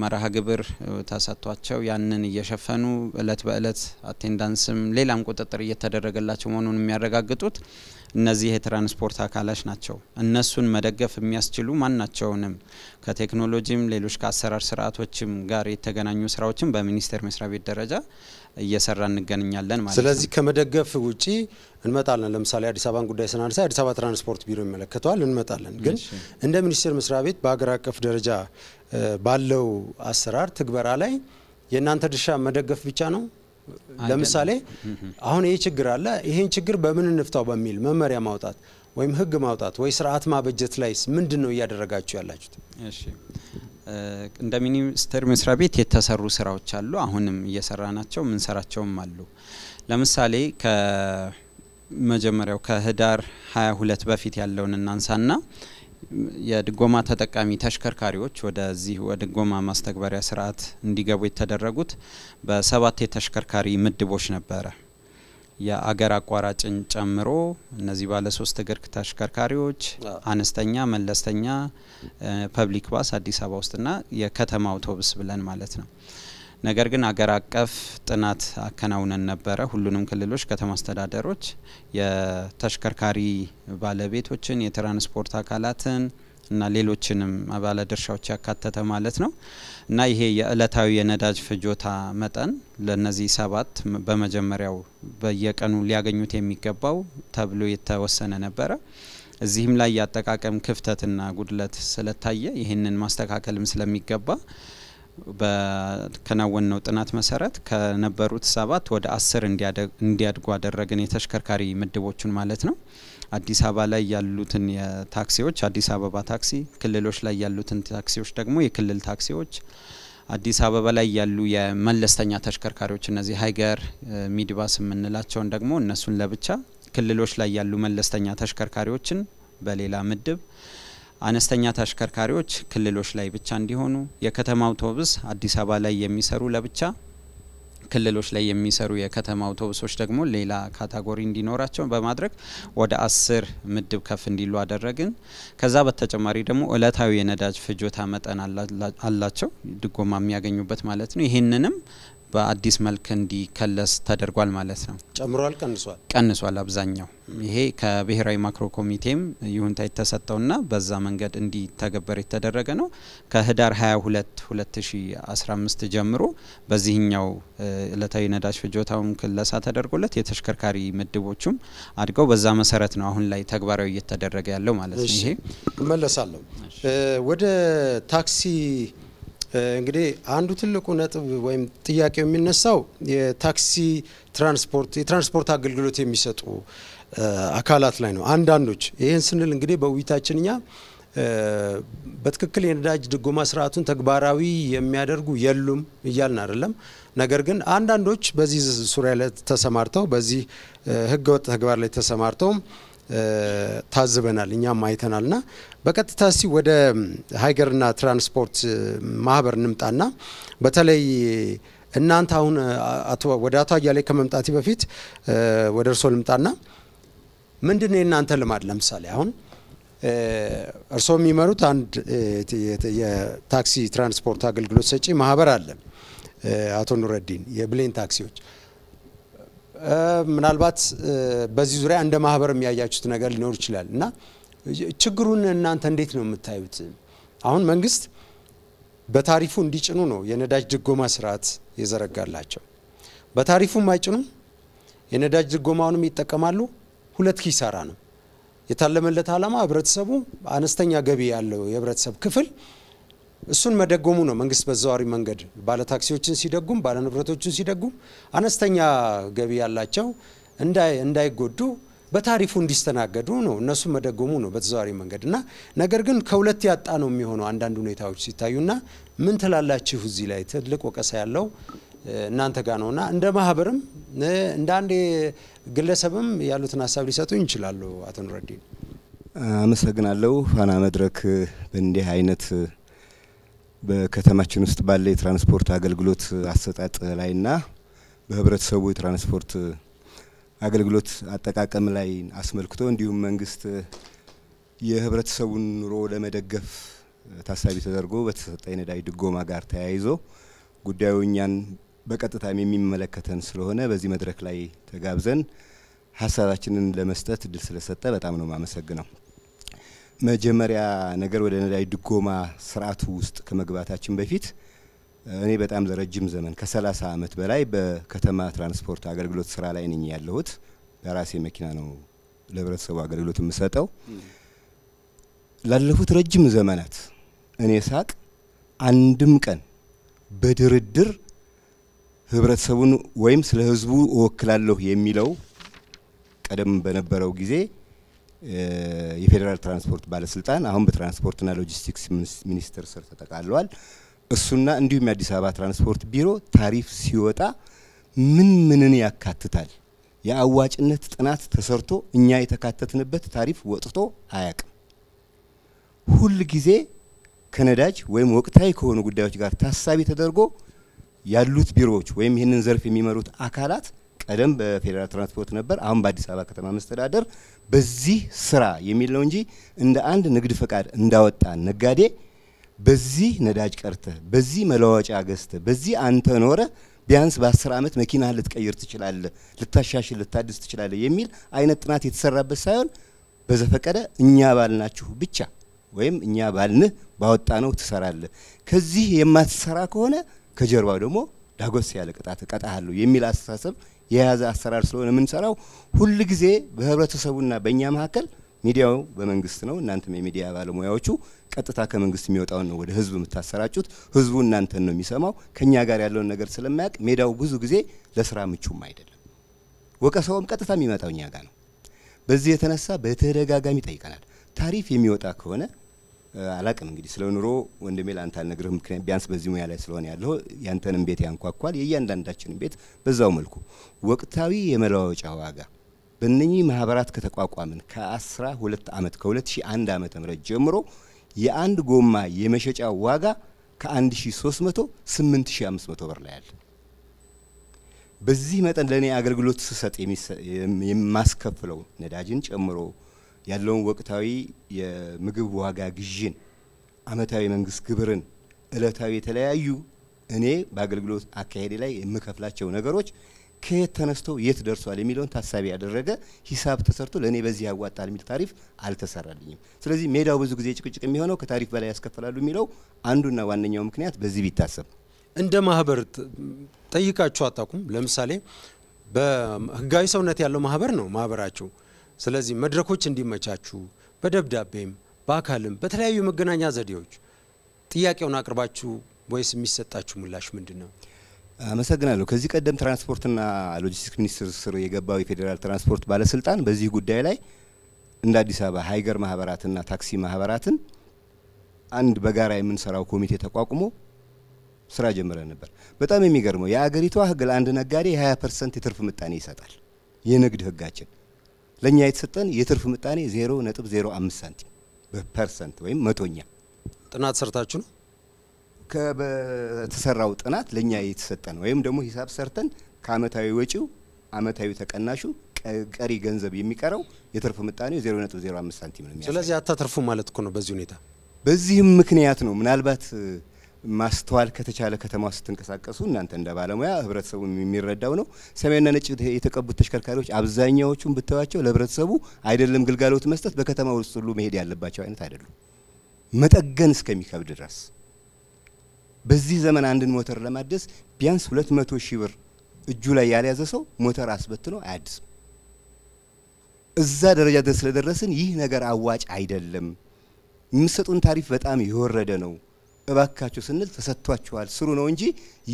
መርሃ ግብር ተሰጥቷቸው ያንን እየሸፈኑ እለት በእለት አቴንዳንስም ሌላም ቁጥጥር እየተደረገላቸው መሆኑን የሚያረጋግጡት እነዚህ የትራንስፖርት አካላች ናቸው። እነሱን መደገፍ የሚያስችሉ ማናቸውንም ከቴክኖሎጂም ሌሎች ከአሰራር ስርዓቶችም ጋር የተገናኙ ስራዎችን በሚኒስቴር መስሪያ ቤት ደረጃ እየሰራ እንገናኛለን ማለት ነው። ስለዚህ ከመደገፍ ውጪ እንመጣለን። ለምሳሌ አዲስ አበባን ጉዳይ ስናነሳ አዲስ አበባ ትራንስፖርት ቢሮ ይመለከተዋል፣ እንመጣለን። ግን እንደ ሚኒስቴር መስሪያ ቤት በሀገር አቀፍ ደረጃ ባለው አሰራር ትግበራ ላይ የእናንተ ድርሻ መደገፍ ብቻ ነው? ለምሳሌ አሁን ይህ ችግር አለ፣ ይህን ችግር በምን እንፍታው በሚል መመሪያ ማውጣት ወይም ህግ ማውጣት ወይ ስርዓት ማበጀት ላይስ ምንድን ነው እያደረጋችሁ ያላችሁት? እሺ እንደ ሚኒስቴር መስሪያ ቤት የተሰሩ ስራዎች አሉ። አሁንም እየሰራ ናቸው፣ ምንሰራቸውም አሉ። ለምሳሌ ከመጀመሪያው ከህዳር 22 በፊት ያለውን እናንሳና የድጎማ ተጠቃሚ ተሽከርካሪዎች ወደዚህ ወድጎማ ማስተግበሪያ ስርዓት እንዲገቡ የተደረጉት በሰባት የተሽከርካሪ ምድቦች ነበረ። የአገር አቋራጭን ጨምሮ እነዚህ ባለ ሶስት እግር ተሽከርካሪዎች፣ አነስተኛ፣ መለስተኛ፣ ፐብሊክ ባስ አዲስ አበባ ውስጥና የከተማ አውቶቡስ ብለን ማለት ነው። ነገር ግን አገር አቀፍ ጥናት አከናውነን ነበረ። ሁሉንም ክልሎች፣ ከተማ አስተዳደሮች የተሽከርካሪ ባለቤቶችን፣ የትራንስፖርት አካላትን እና ሌሎችንም ባለድርሻዎች ያካተተ ማለት ነው እና ይሄ የእለታዊ የነዳጅ ፍጆታ መጠን ለነዚህ ሰባት በመጀመሪያው በየቀኑ ሊያገኙት የሚገባው ተብሎ የተወሰነ ነበረ። እዚህም ላይ የአጠቃቀም ክፍተትና ጉድለት ስለታየ ይህንን ማስተካከልም ስለሚገባ በከናወንነው ጥናት መሰረት ከነበሩት ሰባት ወደ አስር እንዲያድጉ አደረግን። የተሽከርካሪ ምድቦቹን ማለት ነው። አዲስ አበባ ላይ ያሉትን የታክሲዎች አዲስ አበባ ታክሲ፣ ክልሎች ላይ ያሉትን ታክሲዎች ደግሞ የክልል ታክሲዎች፣ አዲስ አበባ ላይ ያሉ የመለስተኛ ተሽከርካሪዎች እነዚህ ሀይገር ሚድባስ የምንላቸውን ደግሞ እነሱን ለብቻ፣ ክልሎች ላይ ያሉ መለስተኛ ተሽከርካሪዎችን በሌላ ምድብ አነስተኛ ተሽከርካሪዎች ክልሎች ላይ ብቻ እንዲሆኑ፣ የከተማ አውቶቡስ አዲስ አበባ ላይ የሚሰሩ ለብቻ፣ ክልሎች ላይ የሚሰሩ የከተማ አውቶቡሶች ደግሞ ሌላ ካታጎሪ እንዲኖራቸው በማድረግ ወደ አስር ምድብ ከፍ እንዲሉ አደረግን። ከዛ በተጨማሪ ደግሞ እለታዊ የነዳጅ ፍጆታ መጠን አላቸው ድጎማ የሚያገኙበት ማለት ነው። ይህንንም በአዲስ መልክ እንዲከለስ ተደርጓል ማለት ነው። ጨምሯል? ቀንሷል? ቀንሷል። አብዛኛው ይሄ ከብሔራዊ ማክሮ ኮሚቴም ይሁንታ የተሰጠውና በዛ መንገድ እንዲተገበር የተደረገ ነው። ከህዳር 22 2015 ጀምሮ በዚህኛው እለታዊ ነዳጅ ፍጆታውን ክለሳ ተደርጎለት የተሽከርካሪ ምድቦቹም አድገው በዛ መሰረት ነው አሁን ላይ ተግባራዊ እየተደረገ ያለው ማለት ነው። ይሄ እመለሳለሁ ወደ ታክሲ እንግዲህ አንዱ ትልቁ ነጥብ ወይም ጥያቄው የሚነሳው የታክሲ ትራንስፖርት የትራንስፖርት አገልግሎት የሚሰጡ አካላት ላይ ነው። አንዳንዶች ይህን ስንል እንግዲህ በውይይታችን እኛ በትክክል የነዳጅ ድጎማ ስርዓቱን ተግባራዊ የሚያደርጉ የሉም እያልን አይደለም። ነገር ግን አንዳንዶች በዚህ ዙሪያ ላይ ተሰማርተው በዚህ ህገወጥ ተግባር ላይ ተሰማርተው ታዝበናል፣ እኛም ና በቀጥታ እስቲ ወደ ሀይገርና ትራንስፖርት ማህበር እንምጣና በተለይ እናንተ አሁን ወደ አቶ አያሌ ከመምጣት በፊት ወደ እርሶ ልምጣና ምንድን ነው የእናንተ ልማድ? ለምሳሌ አሁን እርሶ የሚመሩት አንድ የታክሲ ትራንስፖርት አገልግሎት ሰጪ ማህበር አለ፣ አቶ ኑረዲን የብሌን ታክሲዎች ምናልባት በዚህ ዙሪያ እንደ ማህበር የሚያያችሁት ነገር ሊኖር ይችላል እና ችግሩን እናንተ እንዴት ነው የምታዩት? አሁን መንግስት በታሪፉ እንዲጭኑ ነው የነዳጅ ድጎማ ስርዓት የዘረጋላቸው። በታሪፉም አይጭኑም፣ የነዳጅ ድጎማውንም ይጠቀማሉ። ሁለት ኪሳራ ነው። የታለመለት ዓላማ ህብረተሰቡ አነስተኛ ገቢ ያለው የህብረተሰብ ክፍል እሱን መደጎሙ ነው መንግስት በዘዋሪ መንገድ ባለታክሲዎችን ሲደጉም ባለንብረቶችን ሲደጉም አነስተኛ ገቢ ያላቸው እንዳይጎዱ በታሪፉ እንዲስተናገዱ ነው እነሱ መደጎሙ ነው በተዘዋሪ መንገድ እና ነገር ግን ከሁለት ያጣ ነው የሚሆነው አንዳንድ ሁኔታዎች ሲታዩና ምን ትላላችሁ እዚህ ላይ ትልቅ ወቀሳ ያለው እናንተ ጋር ነውና እንደ ማህበርም እንደ አንድ ግለሰብም ያሉትን ሀሳብ ሊሰጡ ይችላሉ አቶ ኑረዲን አመሰግናለሁ ፋና መድረክ በእንዲህ አይነት በከተማችን ውስጥ ባለ የትራንስፖርት አገልግሎት አሰጣጥ ላይና በህብረተሰቡ የትራንስፖርት አገልግሎት አጠቃቀም ላይ አስመልክቶ እንዲሁም መንግስት የህብረተሰቡን ኑሮ ለመደገፍ ታሳቢ ተደርጎ በተሰጠ የነዳጅ ድጎማ ጋር ተያይዞ ጉዳዩ እኛን በቀጥታም የሚመለከተን ስለሆነ በዚህ መድረክ ላይ ተጋብዘን ሀሳባችንን ለመስጠት እድል ስለሰጠ በጣም ነው የማመሰግነው። መጀመሪያ ነገር ወደ ነዳጅ ድጎማ ስርዓቱ ውስጥ ከመግባታችን በፊት እኔ በጣም ለረጅም ዘመን ከሰላሳ ዓመት በላይ በከተማ ትራንስፖርት አገልግሎት ስራ ላይ ነኝ ያለሁት። ለራሴ መኪና ነው ለህብረተሰቡ አገልግሎት የምሰጠው። ላለፉት ረጅም ዘመናት እኔ ሳቅ አንድም ቀን በድርድር ህብረተሰቡን ወይም ስለ ህዝቡ እወክላለሁ የሚለው ቀደም በነበረው ጊዜ የፌዴራል ትራንስፖርት ባለስልጣን አሁን በትራንስፖርትና ሎጂስቲክስ ሚኒስቴር ስር ተጠቃለዋል። እሱና እንዲሁም የአዲስ አበባ ትራንስፖርት ቢሮ ታሪፍ ሲወጣ ምን ምንን ያካትታል? የአዋጭነት ጥናት ተሰርቶ እኛ የተካተትንበት ታሪፍ ወጥቶ አያቅም። ሁል ጊዜ ከነዳጅ ወይም ወቅታዊ ከሆኑ ጉዳዮች ጋር ታሳቢ ተደርጎ ያሉት ቢሮዎች ወይም ይህንን ዘርፍ የሚመሩት አካላት ቀደም በፌዴራል ትራንስፖርት ነበር፣ አሁን በአዲስ አበባ ከተማ መስተዳደር በዚህ ስራ የሚል ነው እንጂ እንደ አንድ ንግድ ፈቃድ እንዳወጣ ነጋዴ በዚህ ነዳጅ ቀርተ፣ በዚህ መለዋወጫ ገዝተ፣ በዚህ አንተ ኖረ ቢያንስ በአስር ዓመት መኪና ልትቀይር ትችላለ ልታሻሽል፣ ልታድስ ትችላለ የሚል አይነት ጥናት የተሰራበት ሳይሆን በዘፈቀደ እኛ ባልናችሁ ብቻ ወይም እኛ ባልንህ ባወጣ ነው ትሰራለህ። ከዚህ የማትሰራ ከሆነ ከጀርባው ደግሞ ዳጎስ ያለ ቅጣት እቀጣሃለሁ የሚል አስተሳሰብ የያዘ አሰራር ስለሆነ የምንሰራው ሁል ጊዜ በህብረተሰቡና በእኛ መካከል ሚዲያው በመንግስት ነው። እናንተም የሚዲያ ባለሙያዎቹ ቀጥታ ከመንግስት የሚወጣውን ነው ወደ ህዝብ የምታሰራጩት። ህዝቡ እናንተን ነው የሚሰማው። ከኛ ጋር ያለውን ነገር ስለማያውቅ ሜዳው ብዙ ጊዜ ለስራ ምቹም አይደለም። ወቀሰውም ቀጥታ የሚመጣው እኛ ጋር ነው። በዚህ የተነሳ በተደጋጋሚ ጠይቀናል። ታሪፍ የሚወጣ ከሆነ አላቅም እንግዲህ ስለ ኑሮ ወንድሜ ለአንተ አልነግርህ፣ ምክንያት ቢያንስ በዚህ ሙያ ላይ ስለሆነ ያለው ያንተንም ቤት ያንኳኳል፣ የእያንዳንዳችንም ቤት በዛው መልኩ። ወቅታዊ የመለዋወጫ ዋጋ በእነኚህ ማህበራት ከተቋቋምን ከአስራ ሁለት ዓመት ከሁለት ሺ አንድ ዓመተ ምህረት ጀምሮ የአንድ ጎማ የመሸጫ ዋጋ ከአንድ ሺ ሶስት መቶ ስምንት ሺ አምስት መቶ ብር ላይ አለ። በዚህ መጠን ለእኔ አገልግሎት ስሰጥ የማስከፍለው ነዳጅን ጨምሮ ያለውን ወቅታዊ የምግብ ዋጋ ግዥን፣ አመታዊ መንግስት ግብርን፣ እለታዊ የተለያዩ እኔ በአገልግሎት አካሄዴ ላይ የምከፍላቸው ነገሮች ከየት ተነስተው የት ደርሷል የሚለውን ታሳቢ ያደረገ ሂሳብ ተሰርቶ ለእኔ በዚህ ያዋጣል የሚል ታሪፍ አልተሰራልኝም። ስለዚህ ሜዳው ብዙ ጊዜ ጭቅጭቅ የሚሆነው ከታሪፍ በላይ ያስከፍላሉ የሚለው አንዱና ዋነኛው ምክንያት በዚህ ቢታሰብ። እንደ ማህበር ጠይቃችሁ አታውቁም? ለምሳሌ በህጋዊ ሰውነት ያለው ማህበር ነው ማህበራቸው። ስለዚህ መድረኮች እንዲመቻቹ በደብዳቤም በአካልም በተለያዩ የመገናኛ ዘዴዎች ጥያቄውን አቅርባችሁ ወይስ የሚሰጣችሁ ምላሽ ምንድን ነው? አመሰግናለሁ። ከዚህ ቀደም ትራንስፖርትና ሎጂስቲክስ ሚኒስቴር ስር የገባው የፌዴራል ትራንስፖርት ባለስልጣን በዚህ ጉዳይ ላይ እንደ አዲስ አበባ ሀይገር ማህበራትና ታክሲ ማህበራትን አንድ በጋራ የምንሰራው ኮሚቴ ተቋቁሞ ስራ ጀምረን ነበር። በጣም የሚገርመው የአገሪቷ ህግ ለአንድ ነጋዴ የ20 ፐርሰንት የትርፍ ምጣኔ ይሰጣል። የንግድ ህጋችን ለእኛ የተሰጠን የትርፍ ምጣኔ 0.05 ሳንቲም በፐርሰንት ወይም መቶኛ። ጥናት ሰርታችሁ ነው? ከተሰራው ጥናት ለእኛ የተሰጠን ወይም ደግሞ ሂሳብ ሰርተን ከአመታዊ ወጪው አመታዊ ተቀናሹ ቀሪ ገንዘብ የሚቀረው የትርፍ ምጣኔው 0.05 ሳንቲም ነው። ስለዚህ አታተርፉ ማለት እኮ ነው በዚህ ሁኔታ። በዚህም ምክንያት ነው ምናልባት ማስተዋል ከተቻለ ከተማ ስትንቀሳቀሱ እናንተ እንደ ባለሙያ ህብረተሰቡ የሚረዳው ነው። ሰማያዊና ነጭ የተቀቡት ተሽከርካሪዎች አብዛኛዎቹን ብታዩቸው ለህብረተሰቡ አይደለም ግልጋሎት መስጠት በከተማ ውስጥ ሁሉ መሄድ ያለባቸው አይነት አይደሉም። መጠገን እስከሚከብድ ድረስ በዚህ ዘመን አንድን ሞተር ለማደስ ቢያንስ ሁለት መቶ ሺህ ብር እጁ ላይ ያልያዘ ሰው ሞተር አስበትኖ አያድስም። እዛ ደረጃ ድረስ ስለደረስን ይህ ነገር አዋጭ አይደለም። የሚሰጡን ታሪፍ በጣም የወረደ ነው። እባካችሁ ስንል ተሰጥቷችኋል ስሩ ነው እንጂ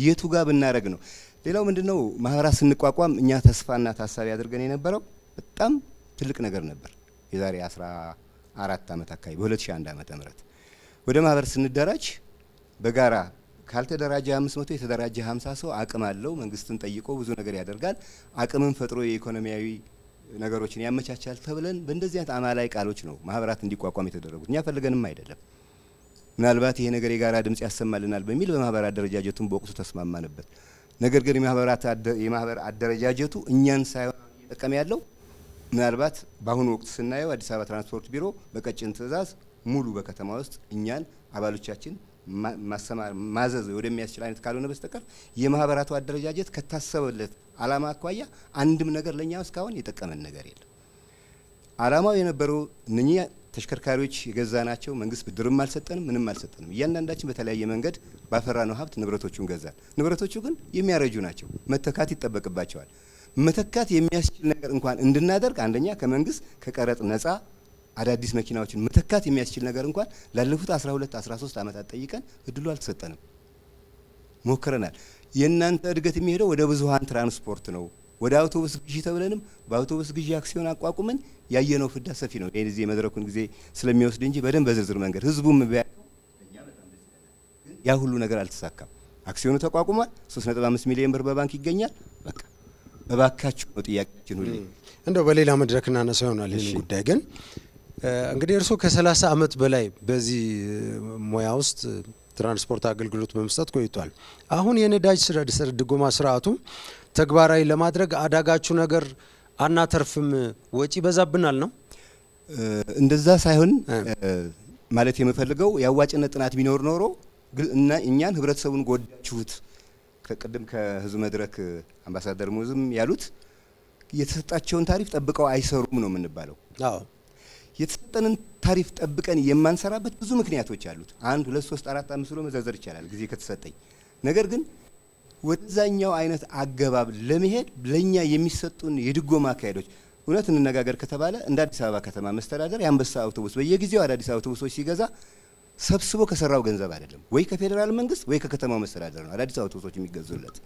የቱ ጋር ብናደረግ ነው። ሌላው ምንድን ነው ማህበራት ስንቋቋም እኛ ተስፋና ታሳቢ አድርገን የነበረው በጣም ትልቅ ነገር ነበር። የዛሬ 14 ዓመት አካባቢ በ2001 ዓመተ ምህረት ወደ ማህበር ስንደራጅ በጋራ ካልተደራጀ 500 የተደራጀ 50 ሰው አቅም አለው። መንግስትን ጠይቆ ብዙ ነገር ያደርጋል። አቅምን ፈጥሮ የኢኮኖሚያዊ ነገሮችን ያመቻቻል ተብለን በእንደዚህ አይነት አማላይ ቃሎች ነው ማህበራት እንዲቋቋም የተደረጉት። እኛ ፈልገንም አይደለም። ምናልባት ይሄ ነገር የጋራ ድምፅ ያሰማልናል በሚል በማህበር አደረጃጀቱን በወቅቱ ተስማማንበት። ነገር ግን የማህበር አደረጃጀቱ እኛን ሳይሆን እየጠቀመ ያለው ምናልባት በአሁኑ ወቅት ስናየው አዲስ አበባ ትራንስፖርት ቢሮ በቀጭን ትዕዛዝ ሙሉ በከተማ ውስጥ እኛን አባሎቻችን ማሰማር ማዘዝ ወደሚያስችል አይነት ካልሆነ በስተቀር የማህበራቱ አደረጃጀት ከታሰበለት አላማ አኳያ አንድም ነገር ለእኛ እስካሁን የጠቀመን ነገር የለም። አላማው የነበረው እነኚህ ተሽከርካሪዎች የገዛ ናቸው። መንግስት ብድርም አልሰጠንም፣ ምንም አልሰጠንም። እያንዳንዳችን በተለያየ መንገድ ባፈራነው ሀብት ንብረቶቹን ገዛን። ንብረቶቹ ግን የሚያረጁ ናቸው፣ መተካት ይጠበቅባቸዋል። መተካት የሚያስችል ነገር እንኳን እንድናደርግ አንደኛ ከመንግስት ከቀረጥ ነጻ አዳዲስ መኪናዎችን መተካት የሚያስችል ነገር እንኳን ላለፉት 12 13 ዓመታት ጠይቀን እድሉ አልተሰጠንም፣ ሞክረናል። የእናንተ እድገት የሚሄደው ወደ ብዙሀን ትራንስፖርት ነው ወደ አውቶቡስ ግዢ ተብለንም በአውቶቡስ ግዢ አክሲዮን አቋቁመን ያየነው ፍዳ ሰፊ ነው። ይህን ጊዜ የመድረኩን ጊዜ ስለሚወስድ እንጂ በደንብ በዝርዝር መንገድ ህዝቡም ያ ሁሉ ነገር አልተሳካም። አክሲዮኑ ተቋቁሟል። 3.5 ሚሊዮን ብር በባንክ ይገኛል። በቃ እባካችሁ ነው ጥያቄያችን ሁሌ እንደው በሌላ መድረክ እናነሳ ይሆናል። ይህን ጉዳይ ግን እንግዲህ እርስዎ ከሰላሳ ዓመት በላይ በዚህ ሙያ ውስጥ ትራንስፖርት አገልግሎት በመስጠት ቆይቷል። አሁን የነዳጅ ስራ ድጎማ ስርዓቱ ተግባራዊ ለማድረግ አዳጋቹ ነገር አናተርፍም፣ ወጪ ይበዛብናል ነው? እንደዛ ሳይሆን ማለት የምፈልገው የአዋጭነት ጥናት ቢኖር ኖሮ እና እኛን ህብረተሰቡን ጎዳችሁት። ከቅድም ከህዝብ መድረክ አምባሳደር ሙዝም ያሉት የተሰጣቸውን ታሪፍ ጠብቀው አይሰሩም ነው የምንባለው። የተሰጠንን ታሪፍ ጠብቀን የማንሰራበት ብዙ ምክንያቶች አሉት። አንድ ሁለት ሶስት አራት አምስት ብሎ መዘርዘር ይቻላል ጊዜ ከተሰጠኝ። ነገር ግን ወደዛኛው አይነት አገባብ ለመሄድ ለእኛ የሚሰጡን የድጎማ አካሄዶች እውነት እንነጋገር ከተባለ እንደ አዲስ አበባ ከተማ መስተዳደር የአንበሳ አውቶቡስ በየጊዜው አዳዲስ አውቶቡሶች ሲገዛ ሰብስቦ ከሰራው ገንዘብ አይደለም፣ ወይ ከፌዴራል መንግስት ወይ ከከተማው መስተዳደር ነው አዳዲስ አውቶቡሶች የሚገዙለት።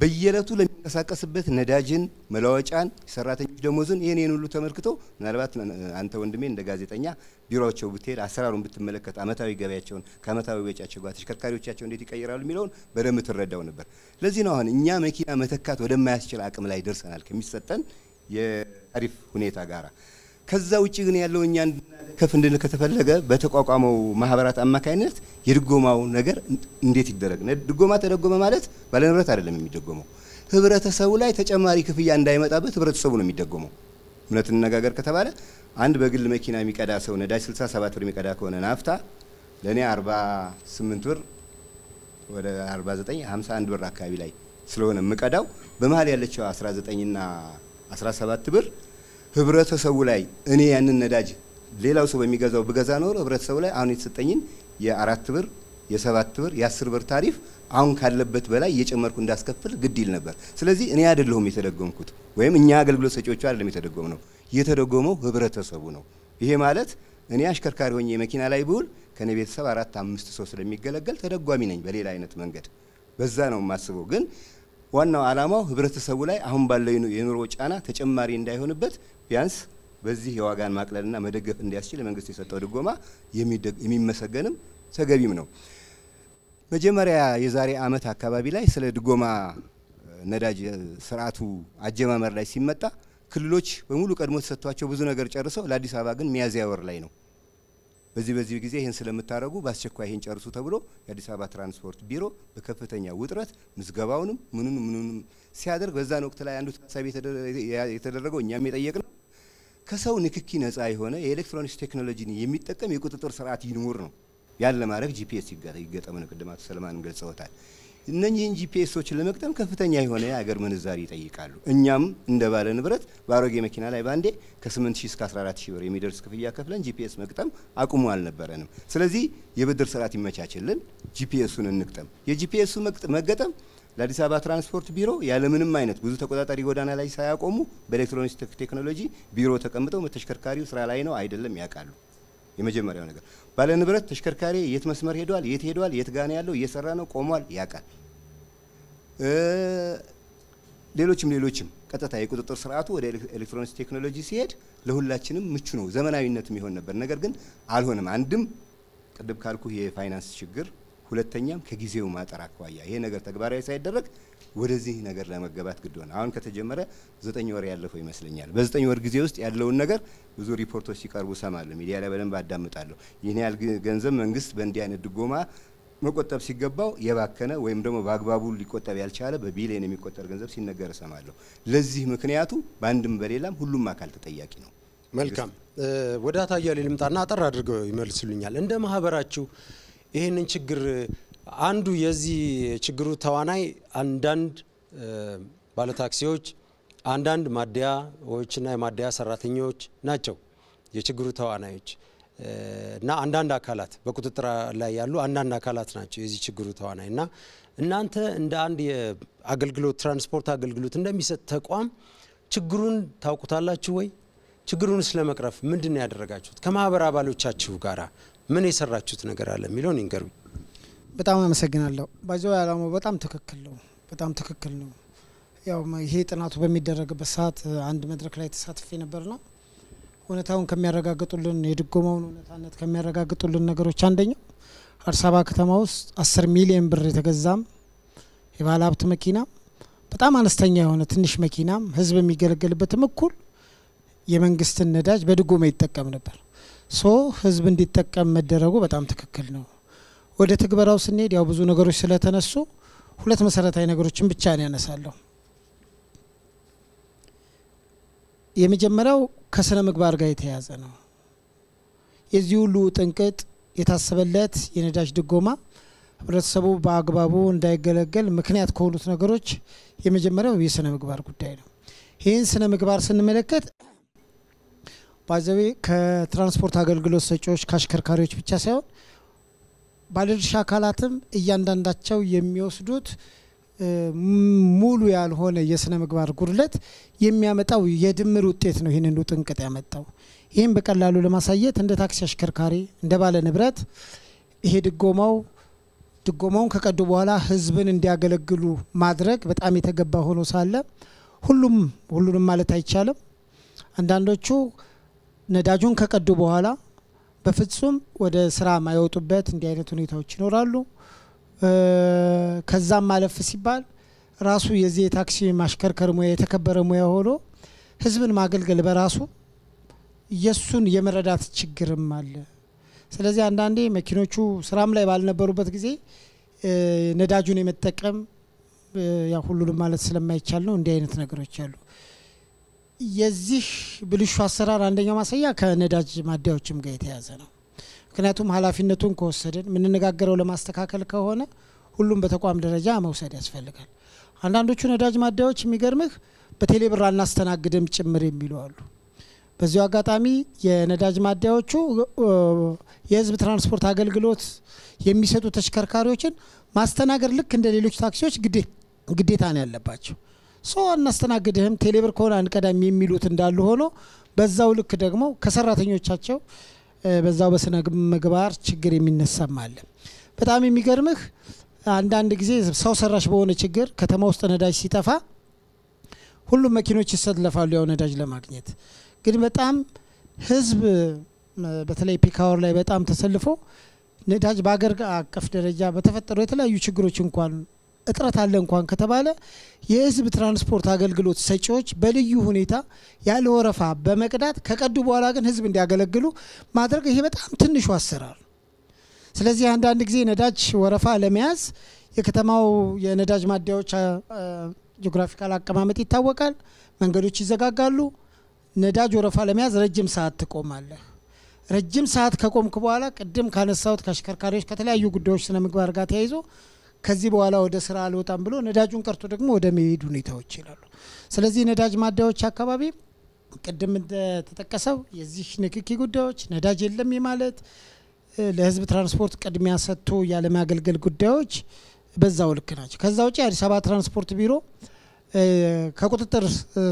በየዕለቱ ለሚንቀሳቀስበት ነዳጅን፣ መለዋወጫን፣ ሰራተኞች ደሞዝን ይህን ሁሉ ተመልክቶ ምናልባት አንተ ወንድሜ እንደ ጋዜጠኛ ቢሮቸው ብትሄድ አሰራሩን ብትመለከት አመታዊ ገበያቸውን ከአመታዊ ወጫቸው ጋር ተሽከርካሪዎቻቸው እንዴት ይቀይራሉ የሚለውን በደንብ ትረዳው ነበር። ለዚህ ነው አሁን እኛ መኪና መተካት ወደማያስችል አቅም ላይ ደርሰናል ከሚሰጠን የታሪፍ ሁኔታ ጋራ ከዛ ውጭ ግን ያለው እኛ ከፍ እንድን ከተፈለገ በተቋቋመው ማህበራት አማካኝነት የድጎማው ነገር እንዴት ይደረግ? ድጎማ ተደጎመ ማለት ባለንብረት አይደለም የሚደጎመው፣ ህብረተሰቡ ላይ ተጨማሪ ክፍያ እንዳይመጣበት ህብረተሰቡ ነው የሚደጎመው። እውነት እንነጋገር ከተባለ አንድ በግል መኪና የሚቀዳ ሰው ነዳጅ 67 ብር የሚቀዳ ከሆነ ናፍታ ለእኔ 48 ብር ወደ 49 51 ብር አካባቢ ላይ ስለሆነ የምቀዳው በመሀል ያለችው 19ና 17 ብር ህብረተሰቡ ላይ እኔ ያንን ነዳጅ ሌላው ሰው በሚገዛው ብገዛ ኖሮ ህብረተሰቡ ላይ አሁን የተሰጠኝን የአራት ብር የሰባት ብር የአስር ብር ታሪፍ አሁን ካለበት በላይ እየጨመርኩ እንዳስከፍል ግድ ይል ነበር። ስለዚህ እኔ አይደለሁም የተደጎምኩት፣ ወይም እኛ አገልግሎት ሰጪዎቹ አይደለም የተደጎም ነው የተደጎመው ህብረተሰቡ ነው። ይሄ ማለት እኔ አሽከርካሪ ሆኜ መኪና ላይ ብውል ከእኔ ቤተሰብ አራት አምስት ሰው ስለሚገለገል ተደጓሚ ነኝ በሌላ አይነት መንገድ። በዛ ነው የማስበው። ግን ዋናው ዓላማው ህብረተሰቡ ላይ አሁን ባለው የኑሮ ጫና ተጨማሪ እንዳይሆንበት ቢያንስ በዚህ የዋጋን ማቅለልና መደገፍ እንዲያስችል መንግስት የሰጠው ድጎማ የሚመሰገንም ተገቢም ነው። መጀመሪያ የዛሬ አመት አካባቢ ላይ ስለ ድጎማ ነዳጅ ስርዓቱ አጀማመር ላይ ሲመጣ ክልሎች በሙሉ ቀድሞ ተሰጥቷቸው ብዙ ነገር ጨርሰው ለአዲስ አበባ ግን ሚያዝያ ወር ላይ ነው በዚህ በዚህ ጊዜ ይህን ስለምታደረጉ በአስቸኳይ ይህን ጨርሱ ተብሎ የአዲስ አበባ ትራንስፖርት ቢሮ በከፍተኛ ውጥረት ምዝገባውንም ምኑን ምኑንም ሲያደርግ በዛን ወቅት ላይ አንዱ ታሳቢ የተደረገው እኛም የጠየቅነው ከሰው ንክኪ ነፃ የሆነ የኤሌክትሮኒክስ ቴክኖሎጂን የሚጠቀም የቁጥጥር ስርዓት ይኑር ነው። ያን ለማድረግ ጂፒኤስ ይገጠም ነው። ቅድም አቶ ሰለማንም ገልጸውታል። እነኚህን ጂፒኤሶች ለመቅጠም ከፍተኛ የሆነ የአገር ምንዛሪ ይጠይቃሉ። እኛም እንደ ባለ ንብረት በአሮጌ መኪና ላይ ባንዴ ከ8 ሺህ እስከ 14 ሺ ብር የሚደርስ ክፍያ ከፍለን ጂፒኤስ መቅጠም አቁሙ አልነበረንም። ስለዚህ የብድር ስርዓት ይመቻችልን፣ ጂፒኤሱን እንቅጠም። የጂፒኤሱ መገጠም ለአዲስ አበባ ትራንስፖርት ቢሮ ያለምንም አይነት ብዙ ተቆጣጣሪ ጎዳና ላይ ሳያቆሙ በኤሌክትሮኒክስ ቴክኖሎጂ ቢሮ ተቀምጠው ተሽከርካሪው ስራ ላይ ነው አይደለም ያውቃሉ። የመጀመሪያው ነገር ባለ ንብረት ተሽከርካሪ የት መስመር ሄደዋል፣ የት ሄደዋል የት ጋና ያለው እየሰራ ነው፣ ቆሟል ያውቃል። ሌሎችም ሌሎችም ቀጥታ የቁጥጥር ስርዓቱ ወደ ኤሌክትሮኒክስ ቴክኖሎጂ ሲሄድ ለሁላችንም ምቹ ነው፣ ዘመናዊነትም ይሆን ነበር። ነገር ግን አልሆነም። አንድም ቅድም ካልኩ የፋይናንስ ችግር ሁለተኛም ከጊዜው ማጠር አኳያ ይሄ ነገር ተግባራዊ ሳይደረግ ወደዚህ ነገር ለመገባት ግድ ሆነ። አሁን ከተጀመረ ዘጠኝ ወር ያለፈው ይመስለኛል። በዘጠኝ ወር ጊዜ ውስጥ ያለውን ነገር ብዙ ሪፖርቶች ሲቀርቡ ሰማለሁ፣ ሚዲያ ላይ በደንብ አዳምጣለሁ። ይህን ያህል ገንዘብ መንግስት በእንዲህ አይነት ድጎማ መቆጠብ ሲገባው የባከነ ወይም ደግሞ በአግባቡ ሊቆጠብ ያልቻለ በቢሊየን የሚቆጠር ገንዘብ ሲነገር እሰማለሁ። ለዚህ ምክንያቱ በአንድም በሌላም ሁሉም አካል ተጠያቂ ነው። መልካም ወደ አቶ አያሌው ልምጣና አጠር አድርገው ይመልስሉኛል። እንደ ማህበራችሁ ይህንን ችግር አንዱ የዚህ ችግሩ ተዋናይ አንዳንድ ባለታክሲዎች፣ አንዳንድ ማደያዎችና የማደያ ሰራተኞች ናቸው የችግሩ ተዋናዮች እና አንዳንድ አካላት በቁጥጥር ላይ ያሉ አንዳንድ አካላት ናቸው የዚህ ችግሩ ተዋናይ እና እናንተ እንደ አንድ የአገልግሎት ትራንስፖርት አገልግሎት እንደሚሰጥ ተቋም ችግሩን ታውቁታላችሁ ወይ? ችግሩን ስለመቅረፍ ምንድን ነው ያደረጋችሁት? ከማህበር አባሎቻችሁ ጋራ ምን የሰራችሁት ነገር አለ የሚለውን ይንገሩ። በጣም አመሰግናለሁ። ባይዞ ያላማው በጣም ትክክል ነው። በጣም ትክክል ነው። ያው ይሄ ጥናቱ በሚደረግበት ሰዓት አንድ መድረክ ላይ ተሳትፌ ነበርና እውነታውን ከሚያረጋግጡልን የድጎማውን እውነታነት ከሚያረጋግጡልን ነገሮች አንደኛው አዲስ አበባ ከተማ ውስጥ አስር ሚሊዮን ብር የተገዛም የባለ ሀብት መኪና በጣም አነስተኛ የሆነ ትንሽ መኪናም ህዝብ የሚገለገልበትም እኩል የመንግስትን ነዳጅ በድጎማ ይጠቀም ነበር። ሶ ህዝብ እንዲጠቀም መደረጉ በጣም ትክክል ነው። ወደ ትግበራው ስንሄድ ያው ብዙ ነገሮች ስለተነሱ ሁለት መሰረታዊ ነገሮችን ብቻ ነው ያነሳለሁ። የመጀመሪያው ከስነ ምግባር ጋር የተያያዘ ነው። የዚህ ሁሉ ጥንቅጥ የታሰበለት የነዳጅ ድጎማ ህብረተሰቡ በአግባቡ እንዳይገለገል ምክንያት ከሆኑት ነገሮች የመጀመሪያው የስነ ምግባር ጉዳይ ነው። ይህን ስነ ምግባር ስንመለከት ባዘቤ ከትራንስፖርት አገልግሎት ሰጪዎች ከአሽከርካሪዎች ብቻ ሳይሆን ባለድርሻ አካላትም እያንዳንዳቸው የሚወስዱት ሙሉ ያልሆነ የስነ ምግባር ጉድለት የሚያመጣው የድምር ውጤት ነው። ይህንን ጥንቅጥ ያመጣው ይህም በቀላሉ ለማሳየት እንደ ታክሲ አሽከርካሪ እንደ ባለ ንብረት ይሄ ድጎማው ድጎማውን ከቀዱ በኋላ ህዝብን እንዲያገለግሉ ማድረግ በጣም የተገባ ሆኖ ሳለ ሁሉም ሁሉንም ማለት አይቻልም። አንዳንዶቹ ነዳጁን ከቀዱ በኋላ በፍጹም ወደ ስራ የማይወጡበት እንዲህ አይነት ሁኔታዎች ይኖራሉ። ከዛም ማለፍ ሲባል ራሱ የዚህ የታክሲ ማሽከርከር ሙያ የተከበረ ሙያ ሆኖ ህዝብን ማገልገል በራሱ የእሱን የመረዳት ችግርም አለ። ስለዚህ አንዳንዴ መኪኖቹ ስራም ላይ ባልነበሩበት ጊዜ ነዳጁን የመጠቀም ያ ሁሉንም ማለት ስለማይቻል ነው እንዲህ አይነት ነገሮች አሉ። የዚህ ብልሹ አሰራር አንደኛው ማሳያ ከነዳጅ ማደያዎችም ጋር የተያዘ ነው። ምክንያቱም ኃላፊነቱን ከወሰድን የምንነጋገረው ለማስተካከል ከሆነ ሁሉም በተቋም ደረጃ መውሰድ ያስፈልጋል። አንዳንዶቹ ነዳጅ ማደያዎች የሚገርምህ በቴሌ ብራ አናስተናግድም ጭምር የሚሉ አሉ። በዚሁ አጋጣሚ የነዳጅ ማደያዎቹ የህዝብ ትራንስፖርት አገልግሎት የሚሰጡ ተሽከርካሪዎችን ማስተናገድ ልክ እንደ ሌሎች ታክሲዎች ግዴታ ነው ያለባቸው። ሶ አናስተናግድህም፣ ቴሌብር ከሆነ አንቀዳም የሚሉት እንዳሉ ሆኖ በዛው ልክ ደግሞ ከሰራተኞቻቸው በዛው በስነ ምግባር ችግር የሚነሳም አለ። በጣም የሚገርምህ አንዳንድ ጊዜ ሰው ሰራሽ በሆነ ችግር ከተማ ውስጥ ነዳጅ ሲጠፋ ሁሉም መኪኖች ይሰለፋሉ ያው ነዳጅ ለማግኘት። ግን በጣም ህዝብ በተለይ ፒካወር ላይ በጣም ተሰልፎ ነዳጅ በአገር አቀፍ ደረጃ በተፈጠሩ የተለያዩ ችግሮች እንኳን እጥረት አለ እንኳን ከተባለ የህዝብ ትራንስፖርት አገልግሎት ሰጪዎች በልዩ ሁኔታ ያለ ወረፋ በመቅዳት ከቀዱ በኋላ ግን ህዝብ እንዲያገለግሉ ማድረግ ይሄ በጣም ትንሹ አሰራር ስለዚህ አንዳንድ ጊዜ ነዳጅ ወረፋ ለመያዝ የከተማው የነዳጅ ማደያዎች ጂኦግራፊካል አቀማመጥ ይታወቃል። መንገዶች ይዘጋጋሉ። ነዳጅ ወረፋ ለመያዝ ረጅም ሰዓት ትቆማለህ። ረጅም ሰዓት ከቆምክ በኋላ ቅድም ካነሳሁት ከአሽከርካሪዎች ከተለያዩ ጉዳዮች ስነ ምግባር ጋር ተያይዞ ከዚህ በኋላ ወደ ስራ አልወጣም ብሎ ነዳጁን ቀርቶ ደግሞ ወደ መሄድ ሁኔታዎች ይላሉ። ስለዚህ ነዳጅ ማደያዎች አካባቢ ቅድም እንደተጠቀሰው የዚህ ንክኪ ጉዳዮች ነዳጅ የለም ማለት ለህዝብ ትራንስፖርት ቅድሚያ ሰጥቶ ያለማገልገል ጉዳዮች በዛው ልክ ናቸው። ከዛ ውጭ የአዲስ አበባ ትራንስፖርት ቢሮ ከቁጥጥር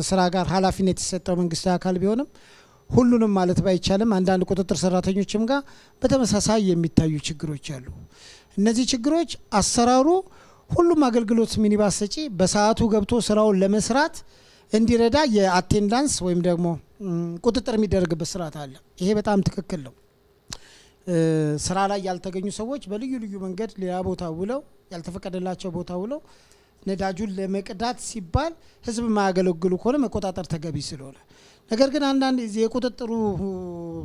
ስራ ጋር ኃላፊነት የሰጠው መንግስታዊ አካል ቢሆንም ሁሉንም ማለት ባይቻልም አንዳንድ ቁጥጥር ሰራተኞችም ጋር በተመሳሳይ የሚታዩ ችግሮች አሉ። እነዚህ ችግሮች አሰራሩ ሁሉም አገልግሎት ሚኒባስ ሰጪ በሰዓቱ ገብቶ ስራውን ለመስራት እንዲረዳ የአቴንዳንስ ወይም ደግሞ ቁጥጥር የሚደረግበት ስርዓት አለ። ይሄ በጣም ትክክል ነው። ስራ ላይ ያልተገኙ ሰዎች በልዩ ልዩ መንገድ ሌላ ቦታ ውለው ያልተፈቀደላቸው ቦታ ውለው ነዳጁን ለመቅዳት ሲባል ህዝብ ማያገለግሉ ከሆነ መቆጣጠር ተገቢ ስለሆነ ነገር ግን አንዳንድ ጊዜ የቁጥጥሩ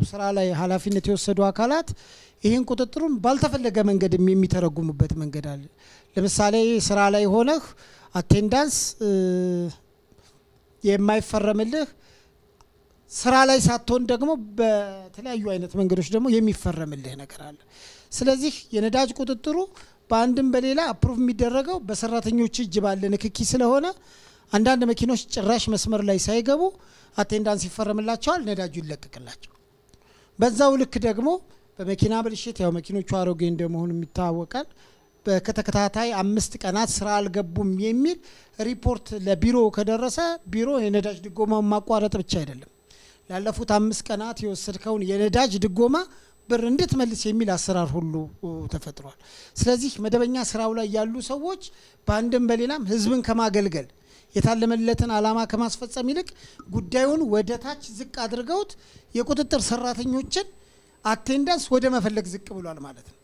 ስራ ላይ ኃላፊነት የወሰዱ አካላት ይህን ቁጥጥሩን ባልተፈለገ መንገድ የሚተረጉሙበት መንገድ አለ። ለምሳሌ ስራ ላይ ሆነህ አቴንዳንስ የማይፈረምልህ ስራ ላይ ሳትሆን ደግሞ በተለያዩ አይነት መንገዶች ደግሞ የሚፈረምልህ ነገር አለ። ስለዚህ የነዳጅ ቁጥጥሩ በአንድም በሌላ አፕሩቭ የሚደረገው በሰራተኞች እጅ ባለ ንክኪ ስለሆነ አንዳንድ መኪኖች ጭራሽ መስመር ላይ ሳይገቡ አቴንዳንስ ይፈረምላቸዋል፣ ነዳጁ ይለቀቅላቸው። በዛው ልክ ደግሞ በመኪና ብልሽት ያው መኪኖቹ አሮጌ እንደመሆኑ የሚታወቃል። ከተከታታይ አምስት ቀናት ስራ አልገቡም የሚል ሪፖርት ለቢሮ ከደረሰ ቢሮ የነዳጅ ድጎማ ማቋረጥ ብቻ አይደለም፣ ላለፉት አምስት ቀናት የወሰድከውን የነዳጅ ድጎማ ብር እንድትመልስ የሚል አሰራር ሁሉ ተፈጥሯል። ስለዚህ መደበኛ ስራው ላይ ያሉ ሰዎች በአንድም በሌላም ህዝብን ከማገልገል የታለመለትን ዓላማ ከማስፈጸም ይልቅ ጉዳዩን ወደ ታች ዝቅ አድርገውት የቁጥጥር ሰራተኞችን አቴንዳንስ ወደ መፈለግ ዝቅ ብሏል ማለት ነው።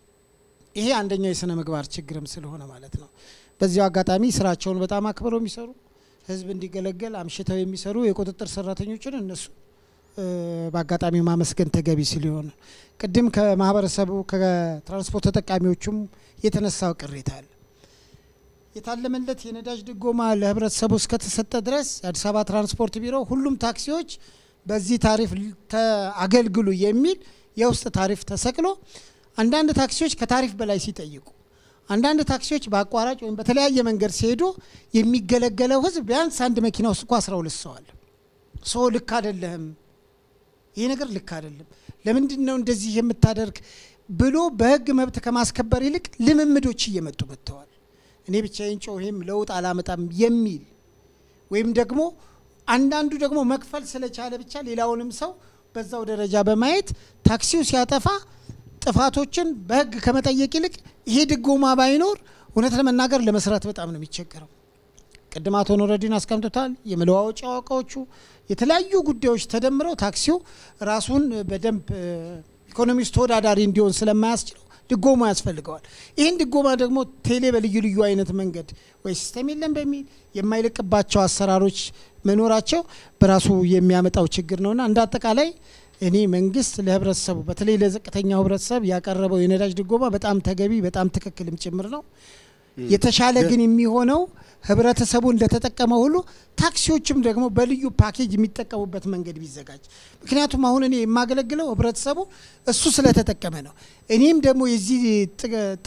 ይሄ አንደኛው የሥነ ምግባር ችግርም ስለሆነ ማለት ነው። በዚያው አጋጣሚ ስራቸውን በጣም አክብረው የሚሰሩ ህዝብ እንዲገለገል አምሽተው የሚሰሩ የቁጥጥር ሰራተኞችን እነሱ በአጋጣሚ ማመስገን ተገቢ ሲሆን ቅድም ከማህበረሰቡ ከትራንስፖርት ተጠቃሚዎቹም የተነሳው ቅሬታ አለ። የታለመለት የነዳጅ ድጎማ ለህብረተሰቡ እስከተሰጠ ድረስ የአዲስ አበባ ትራንስፖርት ቢሮ ሁሉም ታክሲዎች በዚህ ታሪፍ አገልግሉ የሚል የውስጥ ታሪፍ ተሰቅሎ አንዳንድ ታክሲዎች ከታሪፍ በላይ ሲጠይቁ፣ አንዳንድ ታክሲዎች በአቋራጭ ወይም በተለያየ መንገድ ሲሄዱ የሚገለገለው ህዝብ ቢያንስ አንድ መኪና ውስጥ እኳ 12 ሰው አለ። ሶ ልክ አይደለህም፣ ይህ ነገር ልክ አይደለም፣ ለምንድን ነው እንደዚህ የምታደርግ ብሎ በህግ መብት ከማስከበር ይልቅ ልምምዶች እየመጡ መጥተዋል። እኔ ብቻዬን ጮህም ለውጥ አላመጣም የሚል ወይም ደግሞ አንዳንዱ ደግሞ መክፈል ስለቻለ ብቻ ሌላውንም ሰው በዛው ደረጃ በማየት ታክሲው ሲያጠፋ ጥፋቶችን በህግ ከመጠየቅ ይልቅ ይሄ ድጎማ ባይኖር እውነት ለመናገር ለመስራት በጣም ነው የሚቸገረው። ቅድም አቶ ኖረዲን አስቀምጦታል። የመለዋወጫ እቃዎቹ፣ የተለያዩ ጉዳዮች ተደምረው ታክሲው ራሱን በደንብ ኢኮኖሚስት ተወዳዳሪ እንዲሆን ስለማያስችለው ድጎማ ያስፈልገዋል። ይህን ድጎማ ደግሞ ቴሌ በልዩ ልዩ አይነት መንገድ ወይ ሲስተም የለም በሚል የማይለቅባቸው አሰራሮች መኖራቸው በራሱ የሚያመጣው ችግር ነውና እንደ አጠቃላይ እኔ መንግስት ለህብረተሰቡ በተለይ ለዝቅተኛው ህብረተሰብ ያቀረበው የነዳጅ ድጎማ በጣም ተገቢ በጣም ትክክልም ጭምር ነው። የተሻለ ግን የሚሆነው ህብረተሰቡ እንደተጠቀመ ሁሉ ታክሲዎችም ደግሞ በልዩ ፓኬጅ የሚጠቀሙበት መንገድ ቢዘጋጅ። ምክንያቱም አሁን እኔ የማገለግለው ህብረተሰቡ እሱ ስለተጠቀመ ነው። እኔም ደግሞ የዚህ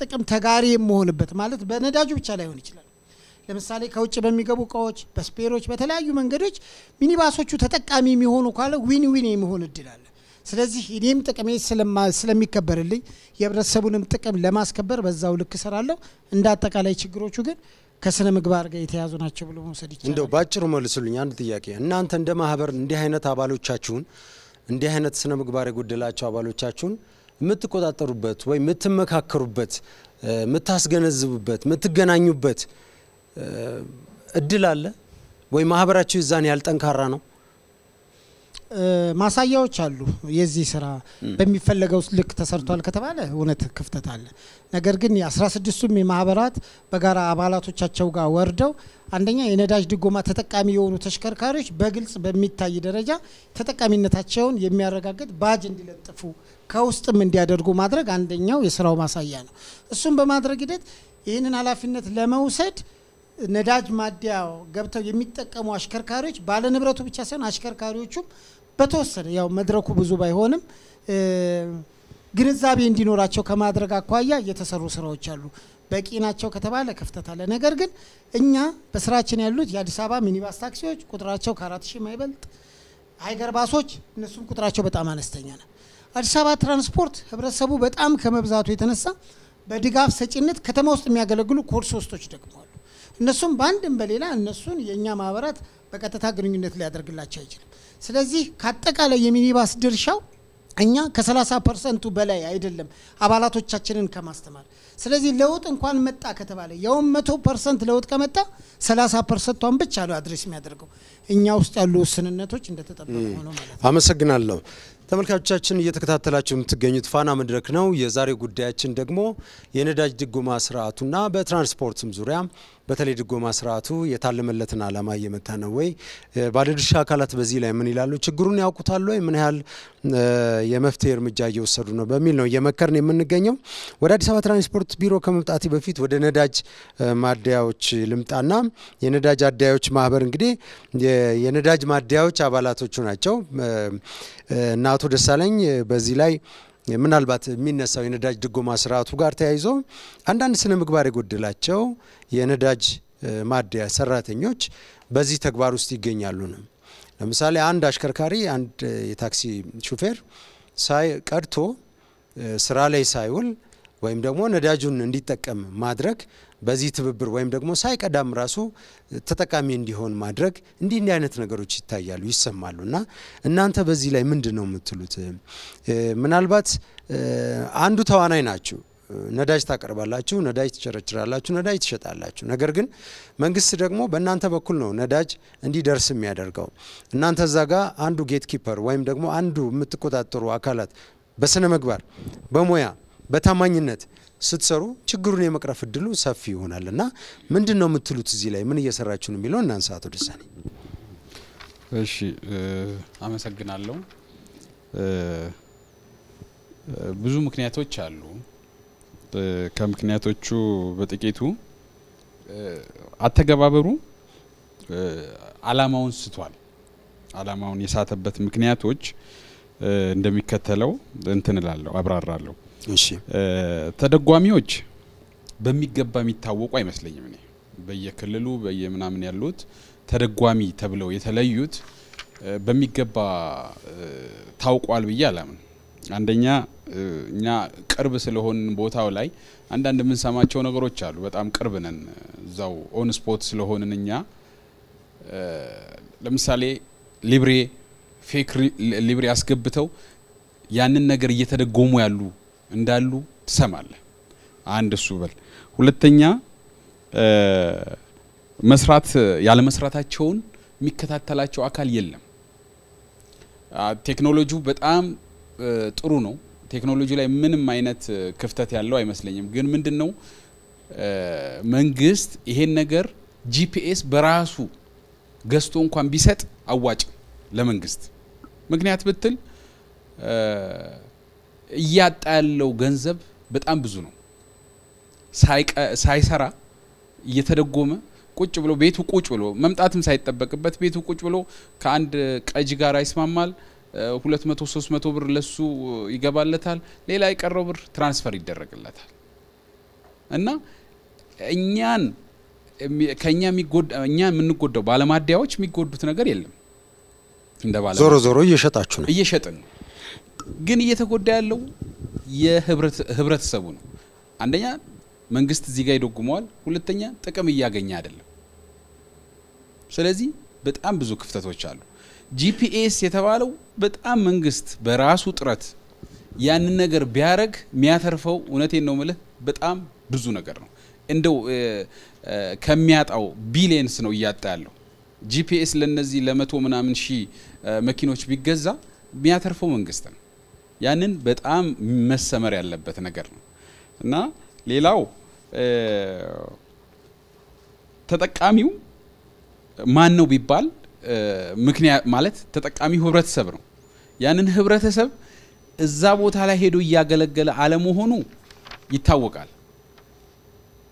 ጥቅም ተጋሪ የመሆንበት ማለት በነዳጁ ብቻ ላይሆን ይችላል። ለምሳሌ ከውጭ በሚገቡ እቃዎች፣ በስፔሮች፣ በተለያዩ መንገዶች ሚኒባሶቹ ተጠቃሚ የሚሆኑ ካለ ዊን ዊን የሚሆን እድል አለ። ስለዚህ እኔም ጥቅሜ ስለሚከበርልኝ የህብረተሰቡንም ጥቅም ለማስከበር በዛው ልክ እሰራለሁ። እንደ አጠቃላይ ችግሮቹ ግን ከስነ ምግባር ጋር የተያዙ ናቸው ብሎ መውሰድ ይቻላል? እንደው ባጭሩ መልሱልኝ አንድ ጥያቄ። እናንተ እንደ ማህበር እንዲህ አይነት አባሎቻችሁን እንዲህ አይነት ስነ ምግባር የጎደላቸው አባሎቻችሁን የምትቆጣጠሩበት ወይም የምትመካከሩበት፣ የምታስገነዝቡበት፣ የምትገናኙበት እድል አለ ወይ? ማህበራችሁ ይዛን ያልጠንካራ ጠንካራ ነው? ማሳያዎች አሉ። የዚህ ስራ በሚፈለገው ልክ ተሰርቷል ከተባለ እውነት ክፍተት አለ። ነገር ግን የአስራ ስድስቱም የማህበራት በጋራ አባላቶቻቸው ጋር ወርደው አንደኛ የነዳጅ ድጎማ ተጠቃሚ የሆኑ ተሽከርካሪዎች በግልጽ በሚታይ ደረጃ ተጠቃሚነታቸውን የሚያረጋግጥ ባጅ እንዲለጥፉ ከውስጥም እንዲያደርጉ ማድረግ አንደኛው የስራው ማሳያ ነው። እሱም በማድረግ ሂደት ይህንን ኃላፊነት ለመውሰድ ነዳጅ ማደያ ገብተው የሚጠቀሙ አሽከርካሪዎች ባለንብረቱ ብቻ ሳይሆን አሽከርካሪዎቹም በተወሰነ ያው መድረኩ ብዙ ባይሆንም ግንዛቤ እንዲኖራቸው ከማድረግ አኳያ እየተሰሩ ስራዎች አሉ። በቂ ናቸው ከተባለ ክፍተት አለ። ነገር ግን እኛ በስራችን ያሉት የአዲስ አበባ ሚኒባስ ታክሲዎች ቁጥራቸው ከአራት ሺህ የማይበልጥ ሀይገር ባሶች፣ እነሱም ቁጥራቸው በጣም አነስተኛ ነው። አዲስ አበባ ትራንስፖርት ህብረተሰቡ በጣም ከመብዛቱ የተነሳ በድጋፍ ሰጪነት ከተማ ውስጥ የሚያገለግሉ ኮርስ ሶስቶች ደግሞ አሉ። እነሱም በአንድም በሌላ እነሱን የእኛ ማህበራት በቀጥታ ግንኙነት ሊያደርግላቸው አይችልም። ስለዚህ ከአጠቃላይ የሚኒባስ ድርሻው እኛ ከ30 ፐርሰንቱ በላይ አይደለም አባላቶቻችንን ከማስተማር። ስለዚህ ለውጥ እንኳን መጣ ከተባለ የውም መቶ ፐርሰንት ለውጥ ከመጣ 30 ፐርሰንቷን ብቻ ነው አድሬስ የሚያደርገው። እኛ ውስጥ ያሉ ውስንነቶች እንደተጠበቀ ሆኖ ማለት ነው አመሰግናለሁ። ተመልካቾቻችን እየተከታተላችሁ የምትገኙት ፋና መድረክ ነው። የዛሬ ጉዳያችን ደግሞ የነዳጅ ድጎማ ስርዓቱና በትራንስፖርትም ዙሪያ በተለይ ድጎማ ስርዓቱ የታለመለትን ዓላማ እየመታ ነው ወይ? ባለድርሻ አካላት በዚህ ላይ ምን ይላሉ? ችግሩን ያውቁታል ወይ? ምን ያህል የመፍትሄ እርምጃ እየወሰዱ ነው? በሚል ነው እየመከርን የምንገኘው። ወደ አዲስ አበባ ትራንስፖርት ቢሮ ከመምጣት በፊት ወደ ነዳጅ ማደያዎች ልምጣና የነዳጅ አደያዎች ማህበር እንግዲህ የነዳጅ ማደያዎች አባላቶቹ ናቸው እና አቶ ደሳለኝ በዚህ ላይ ምናልባት የሚነሳው የነዳጅ ድጎማ ስርዓቱ ጋር ተያይዞ አንዳንድ ስነ ምግባር የጎደላቸው የነዳጅ ማደያ ሰራተኞች በዚህ ተግባር ውስጥ ይገኛሉ ነው። ለምሳሌ አንድ አሽከርካሪ አንድ የታክሲ ሹፌር ሳይ ቀድቶ ስራ ላይ ሳይውል ወይም ደግሞ ነዳጁን እንዲጠቀም ማድረግ በዚህ ትብብር ወይም ደግሞ ሳይቀዳም ራሱ ተጠቃሚ እንዲሆን ማድረግ እንዲህ እንዲህ አይነት ነገሮች ይታያሉ ይሰማሉ። እና እናንተ በዚህ ላይ ምንድን ነው የምትሉት? ምናልባት አንዱ ተዋናይ ናችሁ። ነዳጅ ታቀርባላችሁ፣ ነዳጅ ትቸረችራላችሁ፣ ነዳጅ ትሸጣላችሁ። ነገር ግን መንግስት ደግሞ በእናንተ በኩል ነው ነዳጅ እንዲደርስ የሚያደርገው። እናንተ እዛ ጋር አንዱ ጌት ኪፐር ወይም ደግሞ አንዱ የምትቆጣጠሩ አካላት በስነ ምግባር በሙያ በታማኝነት ስትሰሩ ችግሩን የመቅረፍ እድሉ ሰፊ ይሆናል እና ምንድን ነው የምትሉት እዚህ ላይ ምን እየሰራችሁ ነው የሚለው እናንሳ። አቶ ደሳኔ እሺ፣ አመሰግናለሁ። ብዙ ምክንያቶች አሉ። ከምክንያቶቹ በጥቂቱ አተገባበሩ አላማውን ስቷል። አላማውን የሳተበት ምክንያቶች እንደሚከተለው እንትንላለሁ አብራራለሁ። ተደጓሚዎች በሚገባ የሚታወቁ አይመስለኝም። እኔ በየክልሉ በየምናምን ያሉት ተደጓሚ ተብለው የተለዩት በሚገባ ታውቋል ብዬ አላምን። አንደኛ እኛ ቅርብ ስለሆን ቦታው ላይ አንዳንድ የምንሰማቸው ነገሮች አሉ። በጣም ቅርብ ነን፣ እዛው ኦን ስፖት ስለሆንን እኛ ለምሳሌ ሊብሬ ፌክ ሊብሬ አስገብተው ያንን ነገር እየተደጎሙ ያሉ እንዳሉ ትሰማለህ። አንድ እሱ በል። ሁለተኛ መስራት ያለመስራታቸውን የሚከታተላቸው አካል የለም። ቴክኖሎጂው በጣም ጥሩ ነው። ቴክኖሎጂ ላይ ምንም አይነት ክፍተት ያለው አይመስለኝም። ግን ምንድን ነው መንግስት ይሄን ነገር ጂፒኤስ በራሱ ገዝቶ እንኳን ቢሰጥ አዋጭ ለመንግስት ምክንያት ብትል እያጣ ያለው ገንዘብ በጣም ብዙ ነው። ሳይሰራ እየተደጎመ ቁጭ ብሎ ቤቱ ቁጭ ብሎ መምጣትም ሳይጠበቅበት ቤቱ ቁጭ ብሎ ከአንድ ቀጅ ጋር ይስማማል። ሁለት መቶ ሶስት መቶ ብር ለሱ ይገባለታል። ሌላ የቀረው ብር ትራንስፈር ይደረግለታል እና እኛን ከኛ እኛ የምንጎዳው ባለማደያዎች የሚጎዱት ነገር የለም። እንደ ባለ ዞሮ ዞሮ እየሸጣችሁ ነው፣ እየሸጥን ነው። ግን እየተጎዳ ያለው የህብረተሰቡ ነው። አንደኛ መንግስት እዚህ ጋር ይደጉመዋል፣ ሁለተኛ ጥቅም እያገኘ አይደለም። ስለዚህ በጣም ብዙ ክፍተቶች አሉ። ጂፒኤስ የተባለው በጣም መንግስት በራሱ ጥረት ያንን ነገር ቢያደረግ የሚያተርፈው እውነቴን ነው ምልህ በጣም ብዙ ነገር ነው። እንደው ከሚያጣው ቢሊየንስ ነው እያጣ ያለው። ጂፒኤስ ለነዚህ ለመቶ ምናምን ሺህ መኪኖች ቢገዛ የሚያተርፈው መንግስት ነው። ያንን በጣም መሰመር ያለበት ነገር ነው እና ሌላው ተጠቃሚው ማን ነው ቢባል ምክንያት ማለት ተጠቃሚው ህብረተሰብ ነው። ያንን ህብረተሰብ እዛ ቦታ ላይ ሄዶ እያገለገለ አለመሆኑ ይታወቃል።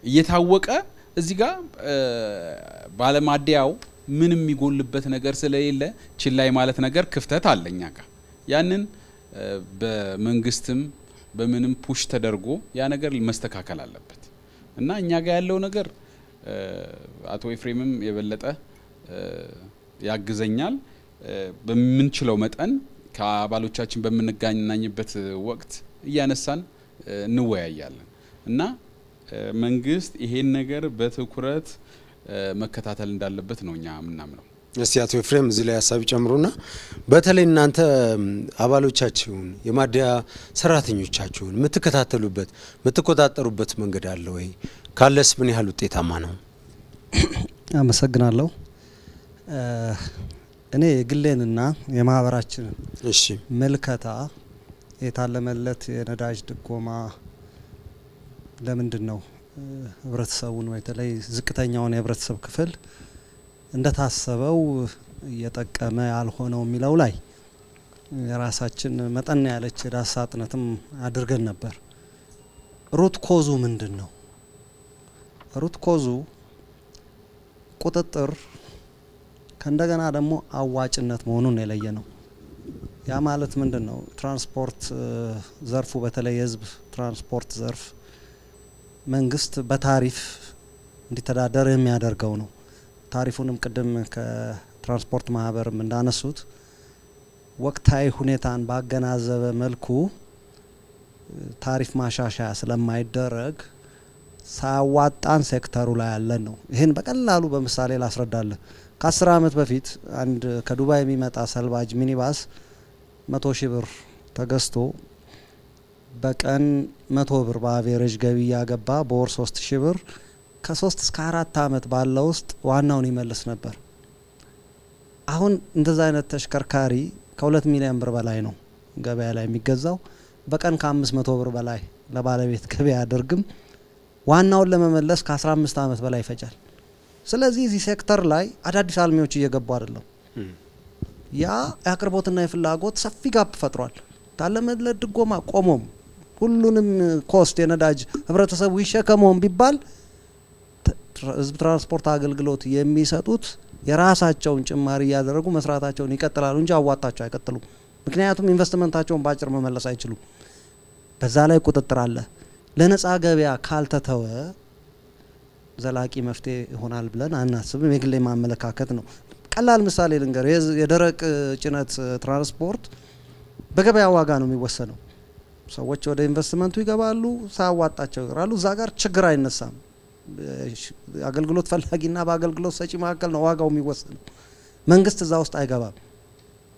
እየታወቀ እዚህ ጋር ባለማደያው ምን የሚጎልበት ነገር ስለሌለ ችላይ ማለት ነገር ክፍተት አለ እኛ ጋር ያንን በመንግስትም በምንም ፑሽ ተደርጎ ያ ነገር መስተካከል አለበት እና እኛ ጋር ያለው ነገር አቶ ኤፍሬምም የበለጠ ያግዘኛል። በምንችለው መጠን ከአባሎቻችን በምንገናኝበት ወቅት እያነሳን እንወያያለን እና መንግስት ይሄን ነገር በትኩረት መከታተል እንዳለበት ነው እኛ የምናምነው እስቲ አቶ ኤፍሬም እዚህ ላይ ሀሳብ ጨምሩና በተለይ እናንተ አባሎቻችሁን የማደያ ሰራተኞቻችሁን የምትከታተሉበት የምትቆጣጠሩበት መንገድ አለ ወይ? ካለስ ምን ያህል ውጤታማ ነው? አመሰግናለሁ። እኔ የግሌንና የማህበራችንን እሺ ምልከታ የታለመለት የነዳጅ ድጎማ ለምንድን ነው ህብረተሰቡን በተለይ ዝቅተኛውን የህብረተሰብ ክፍል እንደታሰበው እየጠቀመ ያልሆነው የሚለው ላይ የራሳችን መጠን ያለች ዳሳ ጥነትም አድርገን ነበር። ሩት ኮዙ ምንድን ነው? ሩት ኮዙ ቁጥጥር ከእንደገና ደግሞ አዋጭነት መሆኑን የለየ ነው። ያ ማለት ምንድን ነው? ትራንስፖርት ዘርፉ በተለይ የህዝብ ትራንስፖርት ዘርፍ መንግስት በታሪፍ እንዲተዳደር የሚያደርገው ነው። ታሪፉንም ቅድም ከትራንስፖርት ማህበርም እንዳነሱት ወቅታዊ ሁኔታን ባገናዘበ መልኩ ታሪፍ ማሻሻያ ስለማይደረግ ሳያዋጣን ሴክተሩ ላይ ያለን ነው። ይህን በቀላሉ በምሳሌ ላስረዳለን። ከአስር ዓመት በፊት አንድ ከዱባይ የሚመጣ ሰልባጅ ሚኒባስ መቶ ሺህ ብር ተገዝቶ በቀን መቶ ብር በአቬሬጅ ገቢ እያገባ በወር ሶስት ሺህ ብር ከሶስት እስከ አራት አመት ባለው ውስጥ ዋናውን ይመልስ ነበር። አሁን እንደዛ አይነት ተሽከርካሪ ከሁለት ሚሊዮን ብር በላይ ነው ገበያ ላይ የሚገዛው። በቀን ከአምስት መቶ ብር በላይ ለባለቤት ገበያ አድርግም ዋናውን ለመመለስ ከ15 ዓመት በላይ ይፈጃል። ስለዚህ እዚህ ሴክተር ላይ አዳዲስ አልሚዎች እየገቡ አይደለም። ያ የአቅርቦትና የፍላጎት ሰፊ ጋፕ ፈጥሯል። ታለመለት ድጎማ ቆሞም ሁሉንም ኮስት የነዳጅ ህብረተሰቡ ይሸከመውም ቢባል ህዝብ ትራንስፖርት አገልግሎት የሚሰጡት የራሳቸውን ጭማሪ እያደረጉ መስራታቸውን ይቀጥላሉ እንጂ አዋጣቸው አይቀጥሉም። ምክንያቱም ኢንቨስትመንታቸውን በአጭር መመለስ አይችሉም። በዛ ላይ ቁጥጥር አለ። ለነፃ ገበያ ካልተተወ ዘላቂ መፍትሄ ይሆናል ብለን አናስብም። የግሌ ማመለካከት ነው። ቀላል ምሳሌ ልንገር። የደረቅ ጭነት ትራንስፖርት በገበያ ዋጋ ነው የሚወሰነው። ሰዎች ወደ ኢንቨስትመንቱ ይገባሉ፣ ሳያዋጣቸው ይቀራሉ። እዛ ጋር ችግር አይነሳም። አገልግሎት ፈላጊና በአገልግሎት ሰጪ መካከል ነው ዋጋው የሚወሰነው። መንግስት እዛ ውስጥ አይገባም።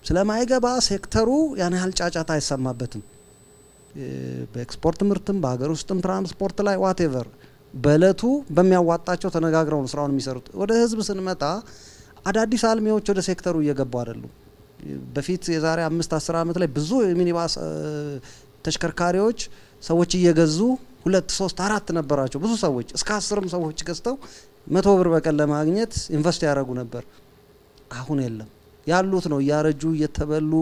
ስለማይገባ ሴክተሩ ያን ያህል ጫጫታ አይሰማበትም። በኤክስፖርት ምርትም በሀገር ውስጥም ትራንስፖርት ላይ ዋቴቨር በእለቱ በሚያዋጣቸው ተነጋግረው ስራውን የሚሰሩት። ወደ ህዝብ ስንመጣ አዳዲስ አልሚዎች ወደ ሴክተሩ እየገቡ አይደሉም። በፊት የዛሬ አምስት አስር ዓመት ላይ ብዙ የሚኒባስ ተሽከርካሪዎች ሰዎች እየገዙ ሁለት ሶስት አራት ነበራቸው። ብዙ ሰዎች እስከ አስርም ሰዎች ገዝተው መቶ ብር በቀን ለማግኘት ኢንቨስት ያደረጉ ነበር። አሁን የለም። ያሉት ነው እያረጁ እየተበሉ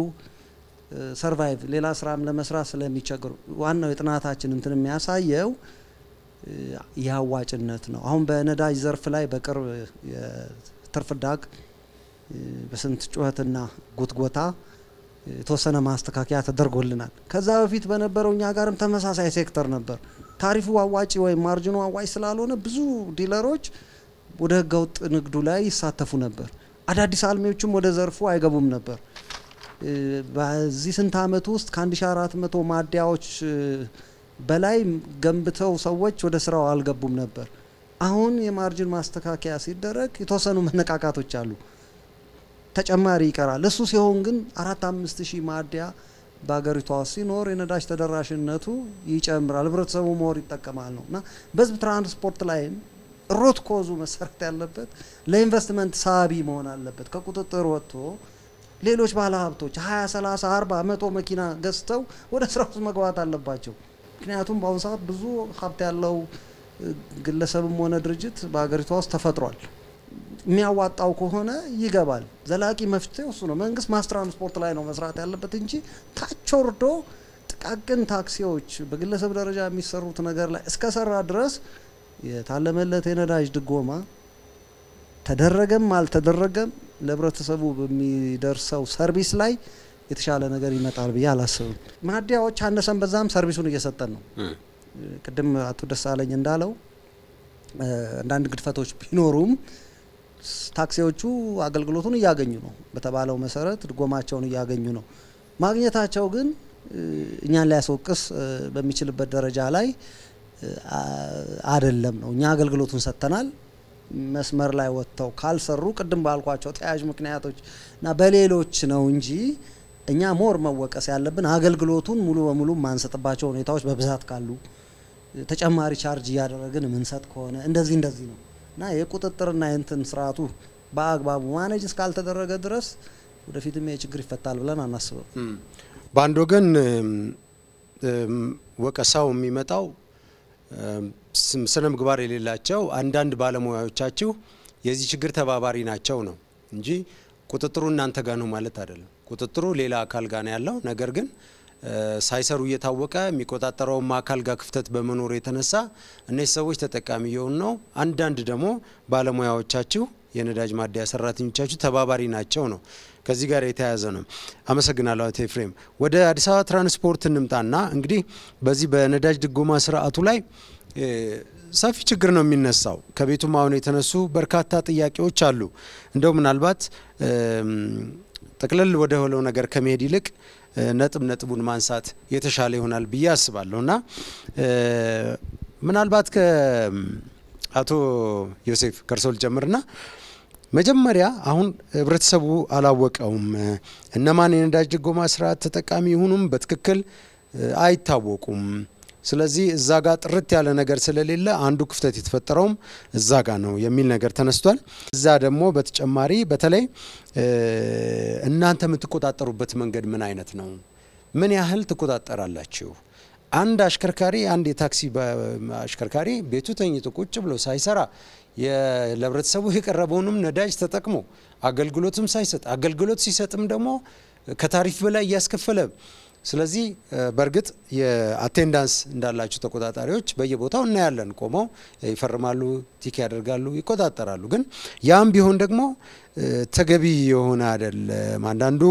ሰርቫይቭ ሌላ ስራም ለመስራት ስለሚቸግሩ ዋናው የጥናታችን እንትን የሚያሳየው የአዋጭነት ነው። አሁን በነዳጅ ዘርፍ ላይ በቅርብ የትርፍ ዳግ በስንት ጩኸትና ጉትጎታ የተወሰነ ማስተካከያ ተደርጎልናል። ከዛ በፊት በነበረው እኛ ጋርም ተመሳሳይ ሴክተር ነበር። ታሪፉ አዋጭ ወይም ማርጅኑ አዋጭ ስላልሆነ ብዙ ዲለሮች ወደ ህገወጥ ንግዱ ላይ ይሳተፉ ነበር። አዳዲስ አልሚዎችም ወደ ዘርፉ አይገቡም ነበር። በዚህ ስንት ዓመት ውስጥ ከ1400 ማደያዎች በላይ ገንብተው ሰዎች ወደ ስራው አልገቡም ነበር። አሁን የማርጅን ማስተካከያ ሲደረግ የተወሰኑ መነቃቃቶች አሉ። ተጨማሪ ይቀራል። እሱ ሲሆን ግን አራት አምስት ሺህ ማደያ በሀገሪቷ ሲኖር የነዳጅ ተደራሽነቱ ይጨምራል፣ ህብረተሰቡ መወር ይጠቀማል ነው እና በህዝብ ትራንስፖርት ላይም ሩት ኮዙ መሰረት ያለበት ለኢንቨስትመንት ሳቢ መሆን አለበት። ከቁጥጥር ወጥቶ ሌሎች ባለሀብቶች 20፣ 30፣ 40፣ መቶ መኪና ገዝተው ወደ ስራ ውስጥ መግባት አለባቸው። ምክንያቱም በአሁኑ ሰዓት ብዙ ሀብት ያለው ግለሰብም ሆነ ድርጅት በሀገሪቷ ውስጥ ተፈጥሯል። የሚያዋጣው ከሆነ ይገባል። ዘላቂ መፍትሄ እሱ ነው። መንግስት ማስ ትራንስፖርት ላይ ነው መስራት ያለበት እንጂ ታች ወርዶ ጥቃቅን ታክሲዎች በግለሰብ ደረጃ የሚሰሩት ነገር ላይ እስከሰራ ድረስ የታለመለት የነዳጅ ድጎማ ተደረገም አልተደረገም ለህብረተሰቡ በሚደርሰው ሰርቪስ ላይ የተሻለ ነገር ይመጣል ብዬ አላስብም። ማደያዎች አነሰን በዛም ሰርቪሱን እየሰጠን ነው። ቅድም አቶ ደሳለኝ እንዳለው አንዳንድ ግድፈቶች ቢኖሩም ታክሲዎቹ አገልግሎቱን እያገኙ ነው። በተባለው መሰረት ድጎማቸውን እያገኙ ነው። ማግኘታቸው ግን እኛን ሊያስወቅስ በሚችልበት ደረጃ ላይ አይደለም ነው። እኛ አገልግሎቱን ሰጥተናል። መስመር ላይ ወጥተው ካልሰሩ ቅድም ባልኳቸው ተያያዥ ምክንያቶች እና በሌሎች ነው እንጂ እኛ ሞር መወቀስ ያለብን አገልግሎቱን ሙሉ በሙሉ የማንሰጥባቸው ሁኔታዎች በብዛት ካሉ ተጨማሪ ቻርጅ እያደረግን የምንሰጥ ከሆነ እንደዚህ እንደዚህ ነው። እና የቁጥጥርና የእንትን ስርዓቱ በአግባቡ ማኔጅ እስካልተደረገ ድረስ ወደፊትም ይህ ችግር ይፈታል ብለን አናስበው በአንድ ወገን ወቀሳው የሚመጣው ስነ ምግባር የሌላቸው አንዳንድ ባለሙያዎቻችሁ የዚህ ችግር ተባባሪ ናቸው ነው እንጂ ቁጥጥሩ እናንተ ጋ ነው ማለት አይደለም። ቁጥጥሩ ሌላ አካል ጋ ነው ያለው። ነገር ግን ሳይሰሩ እየታወቀ የሚቆጣጠረውም አካል ጋር ክፍተት በመኖሩ የተነሳ እነዚህ ሰዎች ተጠቃሚ የሆኑ ነው። አንዳንድ ደግሞ ባለሙያዎቻችሁ የነዳጅ ማደያ ሰራተኞቻችሁ ተባባሪ ናቸው ነው። ከዚህ ጋር የተያያዘ ነው። አመሰግናለሁ አቶ ኤፍሬም። ወደ አዲስ አበባ ትራንስፖርት እንምጣና እንግዲህ በዚህ በነዳጅ ድጎማ ስርዓቱ ላይ ሰፊ ችግር ነው የሚነሳው። ከቤቱም አሁን የተነሱ በርካታ ጥያቄዎች አሉ። እንደው ምናልባት ጥቅልል ወደ ሆነው ነገር ከመሄድ ይልቅ ነጥብ ነጥቡን ማንሳት የተሻለ ይሆናል ብዬ አስባለሁ እና ምናልባት ከአቶ ዮሴፍ ከርሶል ጀምርና መጀመሪያ አሁን ህብረተሰቡ አላወቀውም። እነማን የነዳጅ ድጎማ ስርዓት ተጠቃሚ ይሁኑም በትክክል አይታወቁም። ስለዚህ እዛ ጋር ጥርት ያለ ነገር ስለሌለ አንዱ ክፍተት የተፈጠረውም እዛ ጋር ነው የሚል ነገር ተነስቷል። እዛ ደግሞ በተጨማሪ በተለይ እናንተ የምትቆጣጠሩበት መንገድ ምን አይነት ነው? ምን ያህል ትቆጣጠራላችሁ? አንድ አሽከርካሪ አንድ የታክሲ አሽከርካሪ ቤቱ ተኝቶ ቁጭ ብሎ ሳይሰራ ለህብረተሰቡ የቀረበውንም ነዳጅ ተጠቅሞ አገልግሎትም ሳይሰጥ አገልግሎት ሲሰጥም ደግሞ ከታሪፍ በላይ እያስከፈለ ስለዚህ በእርግጥ የአቴንዳንስ እንዳላቸው ተቆጣጣሪዎች በየቦታው እናያለን። ቆመው ይፈርማሉ፣ ቲክ ያደርጋሉ፣ ይቆጣጠራሉ። ግን ያም ቢሆን ደግሞ ተገቢ የሆነ አይደለም። አንዳንዱ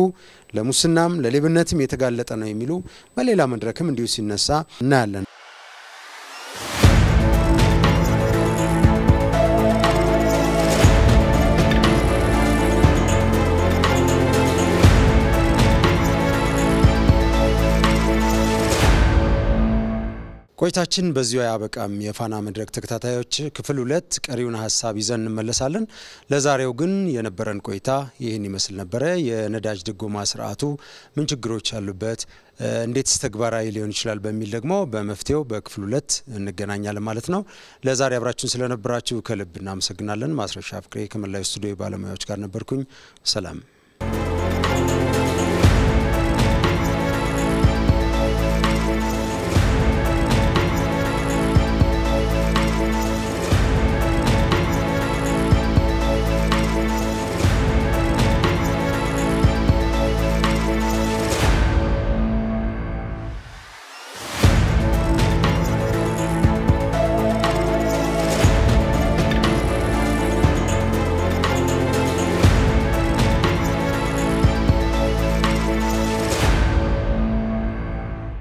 ለሙስናም ለሌብነትም የተጋለጠ ነው የሚሉ በሌላ መድረክም እንዲሁ ሲነሳ እናያለን። ቆይታችን በዚሁ አያበቃም። የፋና መድረክ ተከታታዮች ክፍል ሁለት ቀሪውን ሀሳብ ይዘን እንመለሳለን። ለዛሬው ግን የነበረን ቆይታ ይህን ይመስል ነበረ። የነዳጅ ድጎማ ስርዓቱ ምን ችግሮች አሉበት፣ እንዴትስ ተግባራዊ ሊሆን ይችላል በሚል ደግሞ በመፍትሄው በክፍል ሁለት እንገናኛለን ማለት ነው። ለዛሬ አብራችሁን ስለነበራችሁ ከልብ እናመሰግናለን። ማስረሻ ፍቅሬ ከመላዊ ስቱዲዮ ባለሙያዎች ጋር ነበርኩኝ። ሰላም።